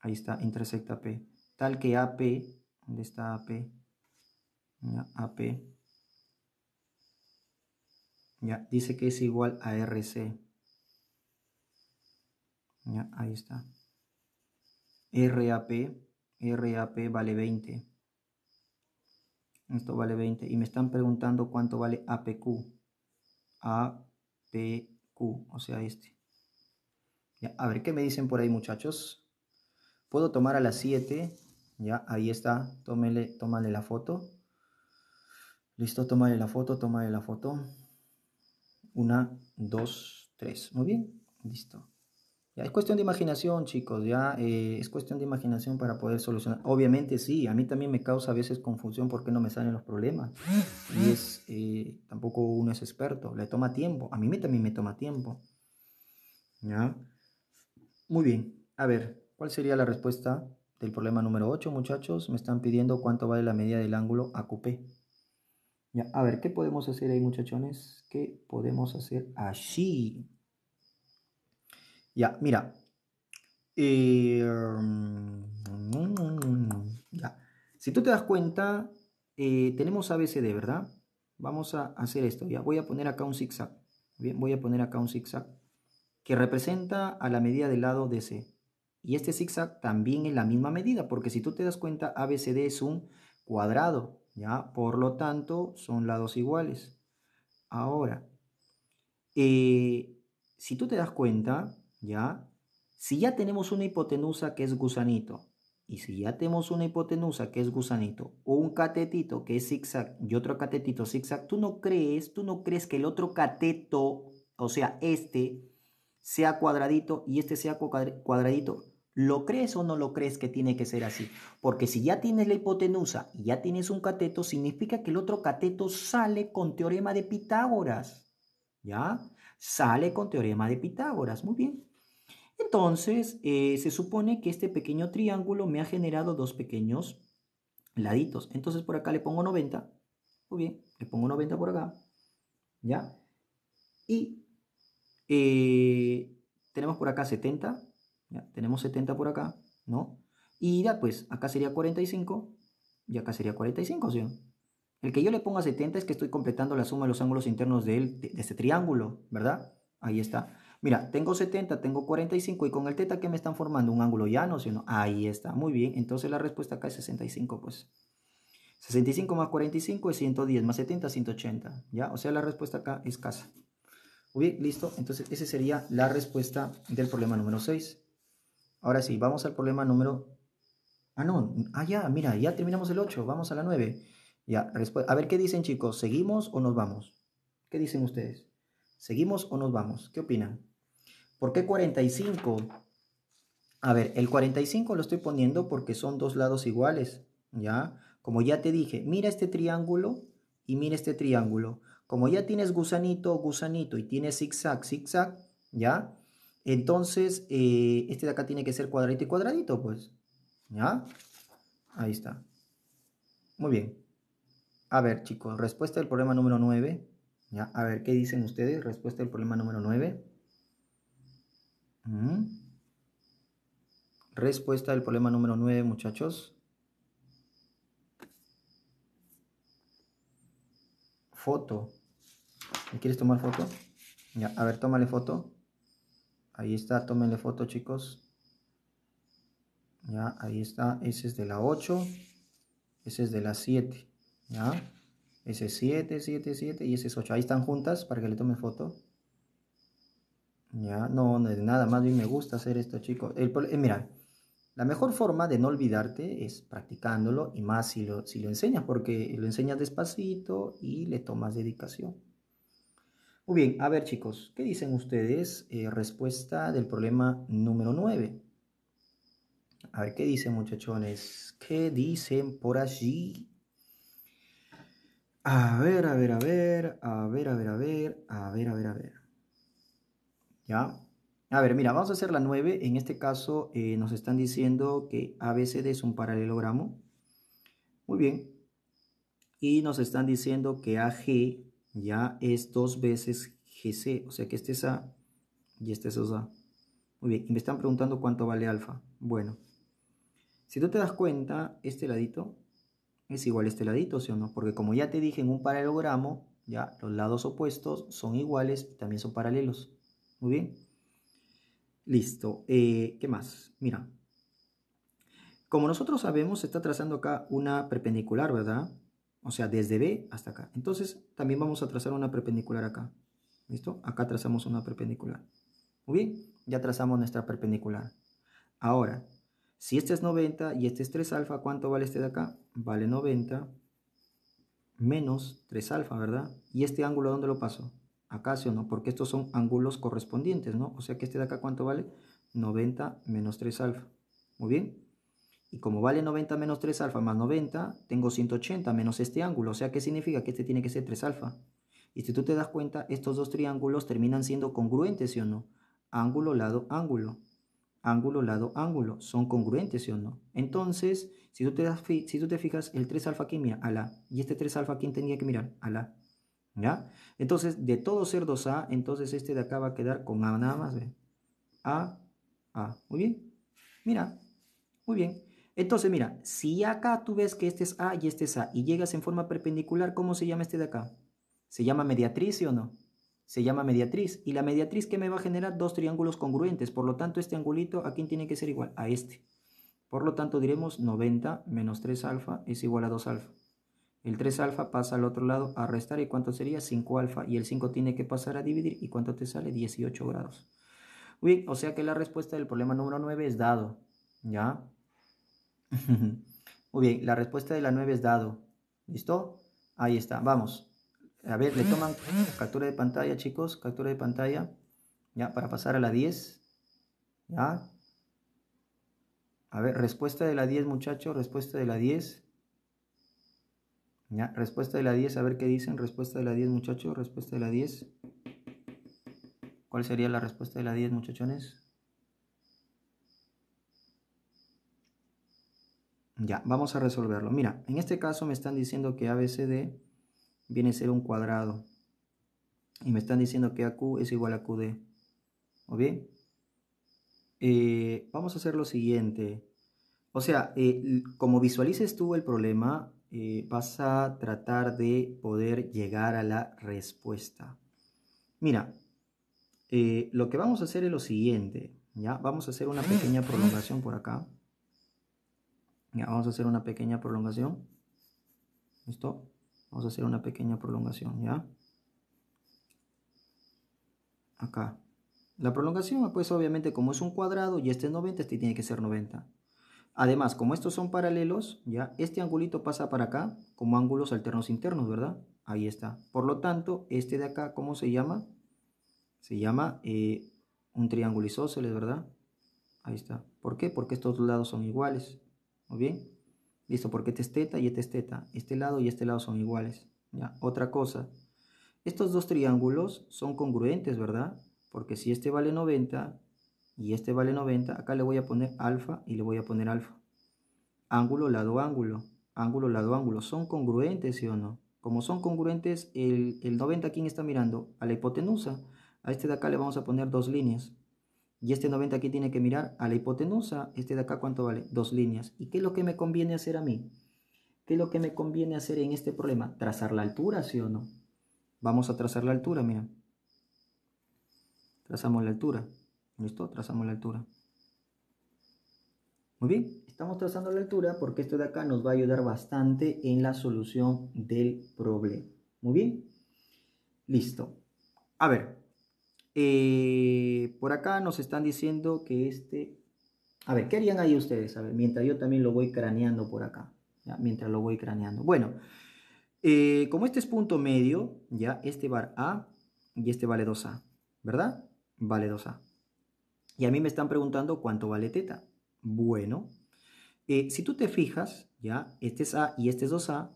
Ahí está, intersecta P. Tal que AP, ¿dónde está AP? ¿Ya? AP ya, dice que es igual a RC. Ya, ahí está. RAP, RAP vale 20. Esto vale 20. Y me están preguntando cuánto vale APQ. APQ, o sea, este. Ya, a ver, ¿qué me dicen por ahí, muchachos? Puedo tomar a las 7. Ya, ahí está. tómale la foto. Listo, tómale la foto, tómale la foto. Una, dos, tres. Muy bien, listo. Ya es cuestión de imaginación, chicos, ya eh, es cuestión de imaginación para poder solucionar. Obviamente sí, a mí también me causa a veces confusión porque no me salen los problemas. Y es, eh, tampoco uno es experto, le toma tiempo. A mí también me toma tiempo. ¿Ya? Muy bien, a ver, ¿cuál sería la respuesta del problema número 8, muchachos? Me están pidiendo cuánto vale la medida del ángulo AQP a ver, ¿qué podemos hacer ahí, muchachones? ¿Qué podemos hacer allí? Ya, mira. Eh, ya. Si tú te das cuenta, eh, tenemos ABCD, ¿verdad? Vamos a hacer esto. Ya voy a poner acá un zigzag. voy a poner acá un zigzag que representa a la medida del lado DC. Y este zigzag también es la misma medida, porque si tú te das cuenta, ABCD es un cuadrado. ¿ya? Por lo tanto, son lados iguales. Ahora, eh, si tú te das cuenta, ¿ya? Si ya tenemos una hipotenusa que es gusanito, y si ya tenemos una hipotenusa que es gusanito, o un catetito que es zigzag y otro catetito zigzag, tú no crees, tú no crees que el otro cateto, o sea, este, sea cuadradito y este sea cuadradito. ¿Lo crees o no lo crees que tiene que ser así? Porque si ya tienes la hipotenusa y ya tienes un cateto, significa que el otro cateto sale con teorema de Pitágoras. ¿Ya? Sale con teorema de Pitágoras. Muy bien. Entonces, eh, se supone que este pequeño triángulo me ha generado dos pequeños laditos. Entonces, por acá le pongo 90. Muy bien, le pongo 90 por acá. ¿Ya? Y eh, tenemos por acá 70 tenemos 70 por acá, ¿no? Y ya, pues, acá sería 45 y acá sería 45, ¿sí? El que yo le ponga 70 es que estoy completando la suma de los ángulos internos de, este triángulo, ¿verdad? Ahí está. Mira, tengo 70, tengo 45 y con el teta que me están formando un ángulo llano, ¿sí no? Ahí está, muy bien. Entonces la respuesta acá es 65, pues. 65 más 45 es 110, más 70, 180, ¿ya? O sea, la respuesta acá es casa. Muy bien, listo. Entonces esa sería la respuesta del problema número 6. Ahora sí, vamos al problema número... Ah, no. Ah, ya, mira, ya terminamos el 8. Vamos a la 9. Ya, a ver qué dicen chicos. ¿Seguimos o nos vamos? ¿Qué dicen ustedes? ¿Seguimos o nos vamos? ¿Qué opinan? ¿Por qué 45? A ver, el 45 lo estoy poniendo porque son dos lados iguales, ¿ya? Como ya te dije, mira este triángulo y mira este triángulo. Como ya tienes gusanito, gusanito y tienes zigzag, zigzag, ¿ya? Entonces, eh, este de acá tiene que ser cuadradito y cuadradito, pues. ¿Ya? Ahí está. Muy bien. A ver, chicos, respuesta del problema número 9. ¿Ya? A ver, ¿qué dicen ustedes? Respuesta del problema número 9. Respuesta del problema número 9, muchachos. Foto. quieres tomar foto? Ya, a ver, tómale foto. Ahí está, tómenle foto chicos. Ya, ahí está, ese es de la 8, ese es de la 7, ya. Ese es 7, 7, 7 y ese es 8. Ahí están juntas para que le tome foto. Ya, no, nada, más bien me gusta hacer esto chicos. El, eh, mira, la mejor forma de no olvidarte es practicándolo y más si si lo enseñas, porque lo enseñas despacito y le tomas dedicación. Muy bien, a ver chicos, ¿qué dicen ustedes? Eh, respuesta del problema número 9. A ver, ¿qué dicen muchachones? ¿Qué dicen por allí? A ver, a ver, a ver, a ver, a ver, a ver, a ver, a ver, a ver. ¿Ya? A ver, mira, vamos a hacer la 9. En este caso eh, nos están diciendo que ABCD es un paralelogramo. Muy bien. Y nos están diciendo que AG ya es dos veces GC, o sea que este es A y este es a Muy bien, y me están preguntando cuánto vale alfa. Bueno, si tú te das cuenta, este ladito es igual a este ladito, ¿sí o no? Porque como ya te dije en un paralelogramo, ya los lados opuestos son iguales y también son paralelos. Muy bien. Listo. Eh, ¿Qué más? Mira. Como nosotros sabemos, se está trazando acá una perpendicular, ¿verdad? O sea, desde B hasta acá. Entonces, también vamos a trazar una perpendicular acá. ¿Listo? Acá trazamos una perpendicular. Muy bien, ya trazamos nuestra perpendicular. Ahora, si este es 90 y este es 3 alfa, ¿cuánto vale este de acá? Vale 90 menos 3 alfa, ¿verdad? ¿Y este ángulo dónde lo paso? Acá sí o no, porque estos son ángulos correspondientes, ¿no? O sea que este de acá, ¿cuánto vale? 90 menos 3 alfa. Muy bien. Y como vale 90 menos 3 alfa más 90, tengo 180 menos este ángulo. O sea, ¿qué significa? Que este tiene que ser 3 alfa. Y si tú te das cuenta, estos dos triángulos terminan siendo congruentes, ¿sí o no? Ángulo, lado, ángulo. Ángulo, lado, ángulo. Son congruentes, ¿sí o no? Entonces, si tú te, das si tú te fijas, el 3 alfa aquí, mira, a la Y este 3 alfa, ¿quién tenía que mirar? a la ¿Ya? Entonces, de todo ser 2A, entonces este de acá va a quedar con A nada más, ¿ve? A, A. Muy bien. Mira. Muy bien. Entonces, mira, si acá tú ves que este es A y este es A y llegas en forma perpendicular, ¿cómo se llama este de acá? ¿Se llama mediatriz, o no? Se llama mediatriz. Y la mediatriz que me va a generar dos triángulos congruentes. Por lo tanto, este angulito, ¿a tiene que ser igual? A este. Por lo tanto, diremos 90 menos 3 alfa es igual a 2 alfa. El 3 alfa pasa al otro lado a restar y cuánto sería 5 alfa y el 5 tiene que pasar a dividir y cuánto te sale 18 grados. Uy, o sea que la respuesta del problema número 9 es dado, ¿ya? Muy bien, la respuesta de la 9 es dado. ¿Listo? Ahí está, vamos. A ver, le toman captura de pantalla, chicos, captura de pantalla. Ya, para pasar a la 10. Ya. A ver, respuesta de la 10, muchachos, respuesta de la 10. Ya, respuesta de la 10, a ver qué dicen. Respuesta de la 10, muchachos, respuesta de la 10. ¿Cuál sería la respuesta de la 10, muchachones? Ya, vamos a resolverlo. Mira, en este caso me están diciendo que ABCD viene a ser un cuadrado. Y me están diciendo que AQ es igual a QD. ¿O bien? Eh, vamos a hacer lo siguiente. O sea, eh, como visualices tú el problema, eh, vas a tratar de poder llegar a la respuesta. Mira, lo que vamos a hacer es lo siguiente. ¿ya? Vamos a hacer una pequeña prolongación por acá vamos a hacer una pequeña prolongación. ¿Listo? Vamos a hacer una pequeña prolongación, ¿ya? Acá. La prolongación, pues obviamente como es un cuadrado y este es 90, este tiene que ser 90. Además, como estos son paralelos, ya este angulito pasa para acá como ángulos alternos internos, ¿verdad? Ahí está. Por lo tanto, este de acá, ¿cómo se llama? Se llama eh, un triángulo isósceles, ¿verdad? Ahí está. ¿Por qué? Porque estos dos lados son iguales. Muy bien. Listo, porque este teta y este es teta. Este lado y este lado son iguales. ¿ya? Otra cosa. Estos dos triángulos son congruentes, ¿verdad? Porque si este vale 90 y este vale 90, acá le voy a poner alfa y le voy a poner alfa. Ángulo, lado, ángulo. Ángulo, lado, ángulo. ¿Son congruentes, sí o no? Como son congruentes, el, el 90, ¿quién está mirando? A la hipotenusa. A este de acá le vamos a poner dos líneas. Y este 90 aquí tiene que mirar a la hipotenusa. Este de acá, ¿cuánto vale? Dos líneas. ¿Y qué es lo que me conviene hacer a mí? ¿Qué es lo que me conviene hacer en este problema? Trazar la altura, ¿sí o no? Vamos a trazar la altura, mira. Trazamos la altura. ¿Listo? Trazamos la altura. Muy bien, estamos trazando la altura porque esto de acá nos va a ayudar bastante en la solución del problema. Muy bien. Listo. A ver, eh, por acá nos están diciendo que este... A ver, ¿qué harían ahí ustedes? A ver, mientras yo también lo voy craneando por acá. Mientras lo voy craneando. Bueno, eh, como este es punto medio, ya este va A y este vale 2A, ¿verdad? Vale 2A. Y a mí me están preguntando cuánto vale teta. Bueno, eh, si tú te fijas, ya, este es A y este es 2A,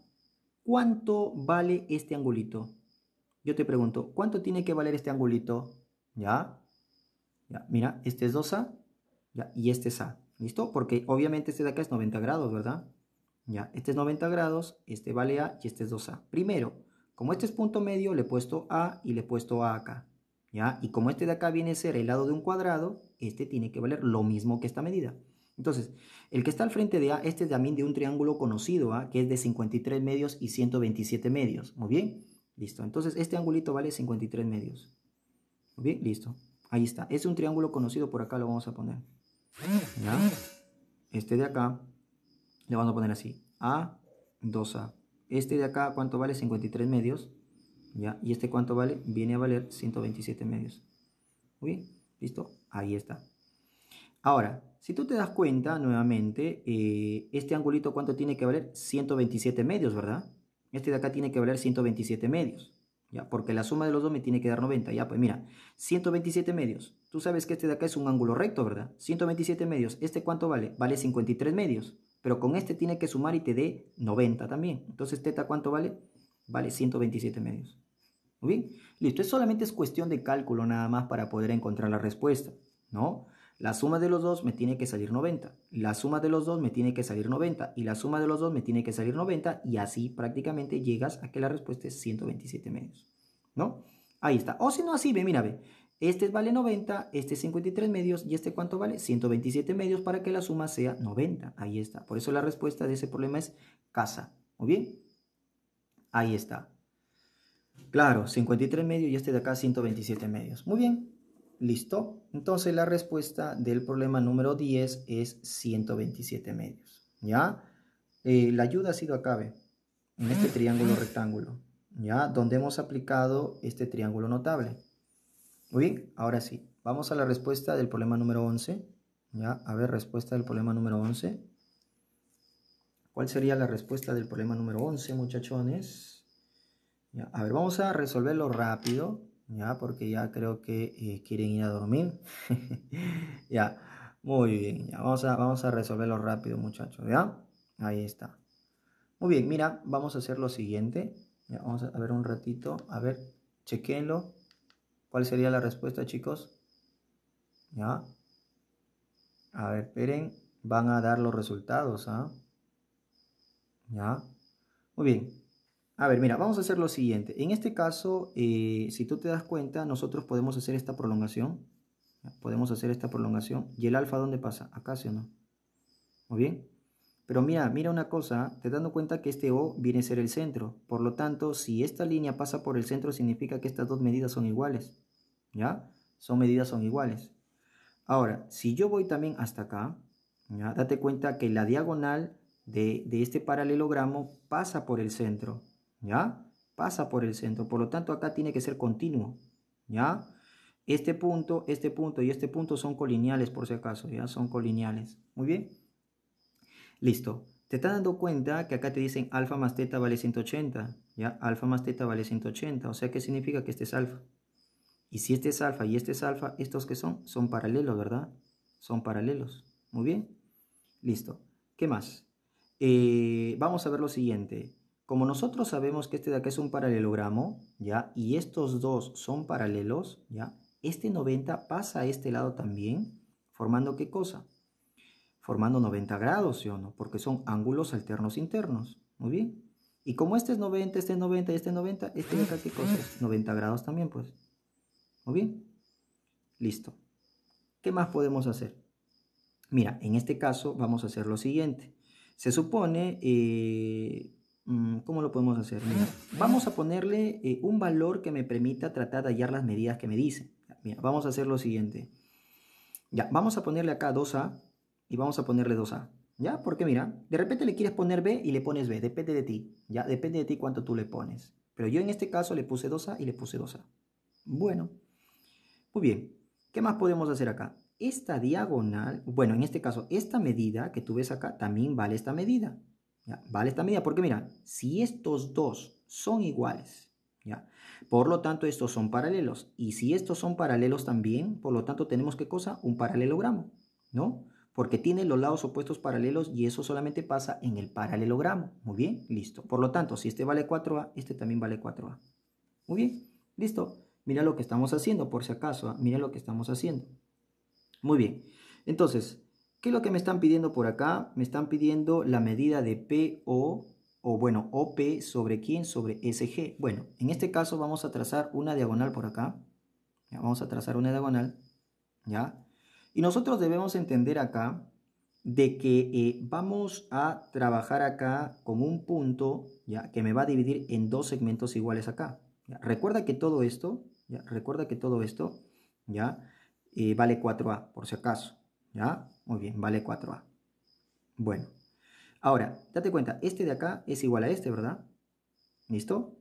¿cuánto vale este angulito? Yo te pregunto, ¿cuánto tiene que valer este angulito? ¿Ya? Mira, este es 2A y este es A. ¿Listo? Porque obviamente este de acá es 90 grados, ¿verdad? ¿Ya? Este es 90 grados, este vale A y este es 2A. Primero, como este es punto medio, le he puesto A y le he puesto A acá. ¿Ya? Y como este de acá viene a ser el lado de un cuadrado, este tiene que valer lo mismo que esta medida. Entonces, el que está al frente de A, este es también de un triángulo conocido, a, ¿ah? que es de 53 medios y 127 medios. Muy bien, listo. Entonces, este angulito vale 53 medios. Bien, listo. Ahí está. Es un triángulo conocido, por acá lo vamos a poner. Este de acá le vamos a poner así. A, 2A. Este de acá, ¿cuánto vale? 53 medios. ¿Ya? ¿Y este cuánto vale? Viene a valer 127 medios. bien, listo. Ahí está. Ahora, si tú te das cuenta nuevamente, eh, este angulito cuánto tiene que valer? 127 medios, ¿verdad? Este de acá tiene que valer 127 medios. ¿ya? Porque la suma de los dos me tiene que dar 90, ¿ya? Pues mira, 127 medios. Tú sabes que este de acá es un ángulo recto, ¿verdad? 127 medios. ¿Este cuánto vale? Vale 53 medios. Pero con este tiene que sumar y te dé 90 también. Entonces, teta, ¿cuánto vale? Vale 127 medios. Muy bien. Listo, solamente es cuestión de cálculo nada más para poder encontrar la respuesta, ¿no? La suma de los dos me tiene que salir 90. La suma de los dos me tiene que salir 90. Y la suma de los dos me tiene que salir 90. Y así prácticamente llegas a que la respuesta es 127 medios. ¿No? Ahí está. O si no, así ve, mira, ve. Este vale 90, este 53 medios y este cuánto vale? 127 medios para que la suma sea 90. Ahí está. Por eso la respuesta de ese problema es casa. ¿Muy bien? Ahí está. Claro, 53 medios y este de acá 127 medios. Muy bien. ¿Listo? Entonces la respuesta del problema número 10 es 127 medios. ¿Ya? Eh, la ayuda ha sido acabe en este triángulo rectángulo. ¿Ya? Donde hemos aplicado este triángulo notable. Muy bien, ahora sí. Vamos a la respuesta del problema número 11. ¿Ya? A ver, respuesta del problema número 11. ¿Cuál sería la respuesta del problema número 11, muchachones? ¿Ya? A ver, vamos a resolverlo rápido ya, porque ya creo que eh, quieren ir a dormir. *laughs* ya, muy bien, ya, vamos a, vamos a resolverlo rápido, muchachos, ¿ya? Ahí está. Muy bien, mira, vamos a hacer lo siguiente. vamos a ver un ratito, a ver, chequenlo. ¿Cuál sería la respuesta, chicos? Ya. A ver, esperen, van a dar los resultados, ¿ah? Ya. Muy bien, a ver, mira, vamos a hacer lo siguiente. En este caso, eh, si tú te das cuenta, nosotros podemos hacer esta prolongación. Podemos hacer esta prolongación. ¿Y el alfa dónde pasa? Acá, ¿sí o no? ¿Muy bien? Pero mira, mira una cosa, te dando cuenta que este O viene a ser el centro. Por lo tanto, si esta línea pasa por el centro, significa que estas dos medidas son iguales. ¿Ya? Son medidas son iguales. Ahora, si yo voy también hasta acá, date cuenta que la diagonal de este paralelogramo pasa por el centro. ¿ya? Pasa por el centro, por lo tanto acá tiene que ser continuo, ¿ya? Este punto, este punto y este punto son colineales por si acaso, ¿ya? Son colineales, muy bien. Listo, te estás dando cuenta que acá te dicen alfa más teta vale 180, ¿ya? Alfa más teta vale 180, o sea, ¿qué significa que este es alfa? Y si este es alfa y este es alfa, ¿estos que son? Son paralelos, ¿verdad? Son paralelos. Muy bien. Listo. ¿Qué más? Eh, vamos a ver lo siguiente. Como nosotros sabemos que este de acá es un paralelogramo, ¿ya? Y estos dos son paralelos, ¿ya? Este 90 pasa a este lado también, formando qué cosa? Formando 90 grados, ¿sí o no? Porque son ángulos alternos internos, muy bien. Y como este es 90, este es 90 y este es 90, este de acá qué cosa 90 grados también, pues. Muy bien. Listo. ¿Qué más podemos hacer? Mira, en este caso vamos a hacer lo siguiente. Se supone... Eh, Mm, ¿Cómo lo podemos hacer? vamos a ponerle eh, un valor que me permita tratar de hallar las medidas que me dicen. vamos a hacer lo siguiente. Ya, vamos a ponerle acá 2A y vamos a ponerle 2A. ¿Ya? Porque mira, de repente le quieres poner B y le pones B. Depende de ti. ¿Ya? Depende de ti cuánto tú le pones. Pero yo en este caso le puse 2A y le puse 2A. Bueno. Muy bien. ¿Qué más podemos hacer acá? Esta diagonal, bueno, en este caso, esta medida que tú ves acá también vale esta medida. Vale esta medida porque mira, si estos dos son iguales, ¿ya? Por lo tanto, estos son paralelos. Y si estos son paralelos también, por lo tanto, tenemos ¿qué cosa? Un paralelogramo, ¿no? Porque tiene los lados opuestos paralelos y eso solamente pasa en el paralelogramo. Muy bien, listo. Por lo tanto, si este vale 4A, este también vale 4A. Muy bien, listo. Mira lo que estamos haciendo, por si acaso. ¿ah? Mira lo que estamos haciendo. Muy bien. Entonces, ¿Qué es lo que me están pidiendo por acá? Me están pidiendo la medida de PO o bueno, OP sobre quién, sobre SG. Bueno, en este caso vamos a trazar una diagonal por acá. vamos a trazar una diagonal. ¿Ya? Y nosotros debemos entender acá de que eh, vamos a trabajar acá con un punto ¿ya? que me va a dividir en dos segmentos iguales acá. Recuerda que todo esto, ¿ya? recuerda que todo esto ¿ya? Eh, vale 4A por si acaso. ¿ya? Muy bien, vale 4A. Bueno, ahora, date cuenta, este de acá es igual a este, ¿verdad? ¿Listo?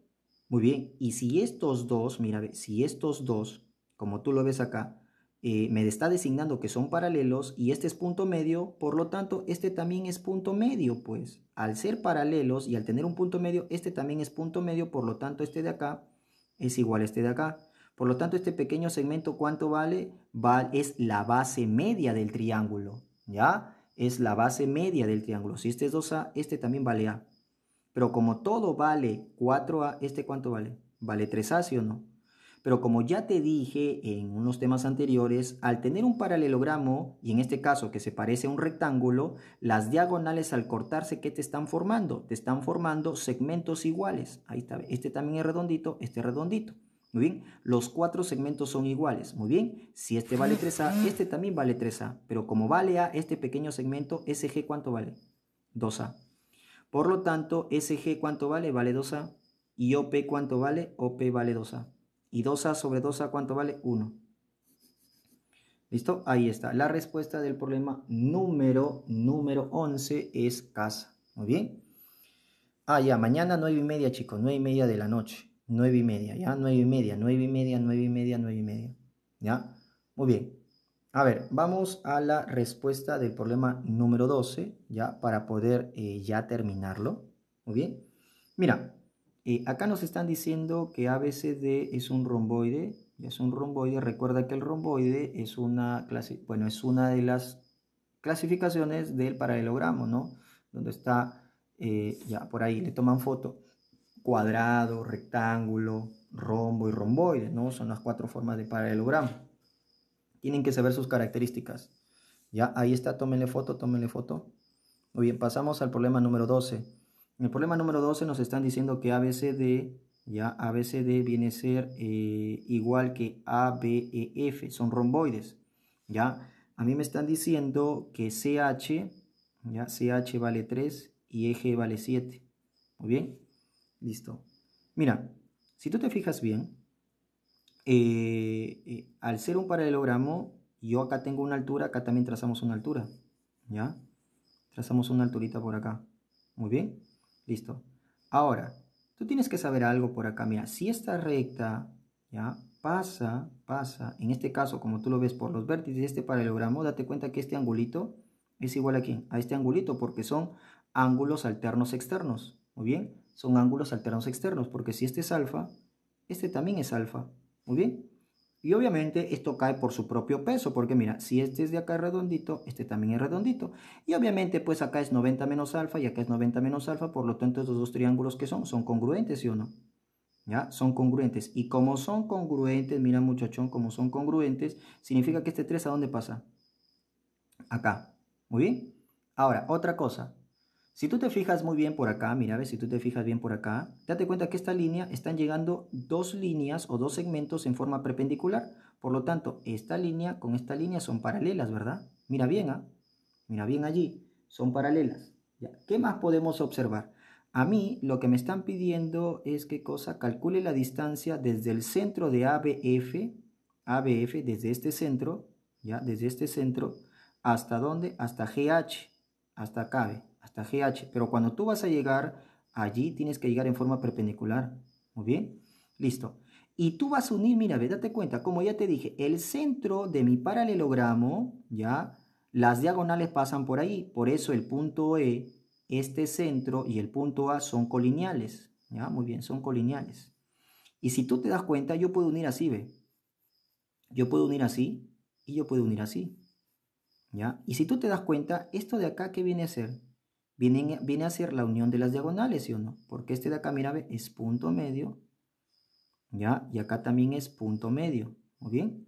Muy bien, y si estos dos, mira, si estos dos, como tú lo ves acá, eh, me está designando que son paralelos y este es punto medio, por lo tanto, este también es punto medio, pues. Al ser paralelos y al tener un punto medio, este también es punto medio, por lo tanto, este de acá es igual a este de acá. Por lo tanto, este pequeño segmento, ¿cuánto vale? es la base media del triángulo, ¿ya? Es la base media del triángulo. Si este es 2A, este también vale A. Pero como todo vale 4A, ¿este cuánto vale? Vale 3A, ¿sí o no? Pero como ya te dije en unos temas anteriores, al tener un paralelogramo, y en este caso que se parece a un rectángulo, las diagonales al cortarse, ¿qué te están formando? Te están formando segmentos iguales. Ahí está, este también es redondito, este es redondito. Muy bien, los cuatro segmentos son iguales. Muy bien, si este vale 3A, ah. este también vale 3A. Pero como vale A este pequeño segmento, SG cuánto vale? 2A. Por lo tanto, SG cuánto vale? Vale 2A. Y OP cuánto vale? OP vale 2A. Y 2A sobre 2A cuánto vale? 1. ¿Listo? Ahí está. La respuesta del problema número, número 11 es casa. Muy bien. Ah, ya, mañana 9 y media, chicos, 9 y media de la noche. 9 y media, ¿ya? 9 y media, 9 y media, 9 y media, 9 y media, ¿ya? Muy bien. A ver, vamos a la respuesta del problema número 12, ¿ya? Para poder eh, ya terminarlo, muy bien. Mira, eh, acá nos están diciendo que ABCD es un romboide, es un romboide, recuerda que el romboide es una, clase, bueno, es una de las clasificaciones del paralelogramo, ¿no? Donde está, eh, ya por ahí, le toman foto cuadrado, rectángulo, rombo y romboide, ¿no? Son las cuatro formas de paralelogramo. Tienen que saber sus características. Ya, ahí está, tómenle foto, tómenle foto. Muy bien, pasamos al problema número 12. En el problema número 12 nos están diciendo que ABCD, ya ABCD viene a ser eh, igual que ABEF, son romboides, ya. A mí me están diciendo que CH, ya CH vale 3 y eje vale 7. Muy bien, Listo. Mira, si tú te fijas bien, eh, eh, al ser un paralelogramo, yo acá tengo una altura, acá también trazamos una altura, ¿ya? Trazamos una alturita por acá. Muy bien, listo. Ahora, tú tienes que saber algo por acá. Mira, si esta recta, ¿ya? Pasa, pasa, en este caso, como tú lo ves por los vértices de este paralelogramo, date cuenta que este angulito es igual a quién? A este angulito, porque son ángulos alternos externos, muy bien son ángulos alternos externos, porque si este es alfa, este también es alfa. Muy bien. Y obviamente esto cae por su propio peso, porque mira, si este es de acá redondito, este también es redondito. Y obviamente pues acá es 90 menos alfa y acá es 90 menos alfa, por lo tanto estos dos triángulos que son, son congruentes, ¿sí o no? ¿Ya? Son congruentes. Y como son congruentes, mira muchachón, como son congruentes, significa que este 3 a dónde pasa? Acá. Muy bien. Ahora, otra cosa. Si tú te fijas muy bien por acá, mira, ver si tú te fijas bien por acá, date cuenta que esta línea están llegando dos líneas o dos segmentos en forma perpendicular. Por lo tanto, esta línea con esta línea son paralelas, ¿verdad? Mira bien, ¿ah? Mira bien allí, son paralelas. ¿Ya? ¿Qué más podemos observar? A mí lo que me están pidiendo es que cosa, calcule la distancia desde el centro de ABF, ABF desde este centro, ya, desde este centro, hasta dónde, hasta GH, hasta acá, hasta GH, pero cuando tú vas a llegar allí, tienes que llegar en forma perpendicular. Muy bien, listo. Y tú vas a unir, mira, ve, date cuenta, como ya te dije, el centro de mi paralelogramo, ya, las diagonales pasan por ahí, por eso el punto E, este centro y el punto A son colineales, ya, muy bien, son colineales. Y si tú te das cuenta, yo puedo unir así, ve. Yo puedo unir así y yo puedo unir así. ¿Ya? Y si tú te das cuenta, esto de acá, ¿qué viene a ser? viene, a ser la unión de las diagonales, ¿sí o no? Porque este de acá, mira, es punto medio, ¿ya? Y acá también es punto medio, ¿muy bien?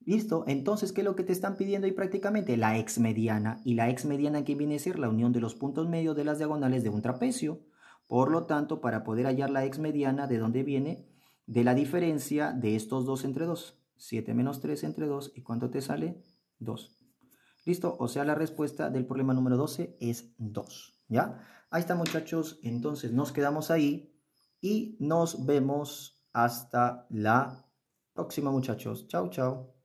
¿Listo? Entonces, ¿qué es lo que te están pidiendo ahí prácticamente? La ex mediana. ¿Y la ex mediana aquí viene a ser? La unión de los puntos medios de las diagonales de un trapecio. Por lo tanto, para poder hallar la ex mediana, ¿de dónde viene? De la diferencia de estos dos entre dos 7 menos 3 entre 2. ¿Y cuánto te sale? 2. ¿Listo? O sea, la respuesta del problema número 12 es 2. ¿Ya? Ahí está, muchachos. Entonces nos quedamos ahí y nos vemos hasta la próxima, muchachos. Chao, chao.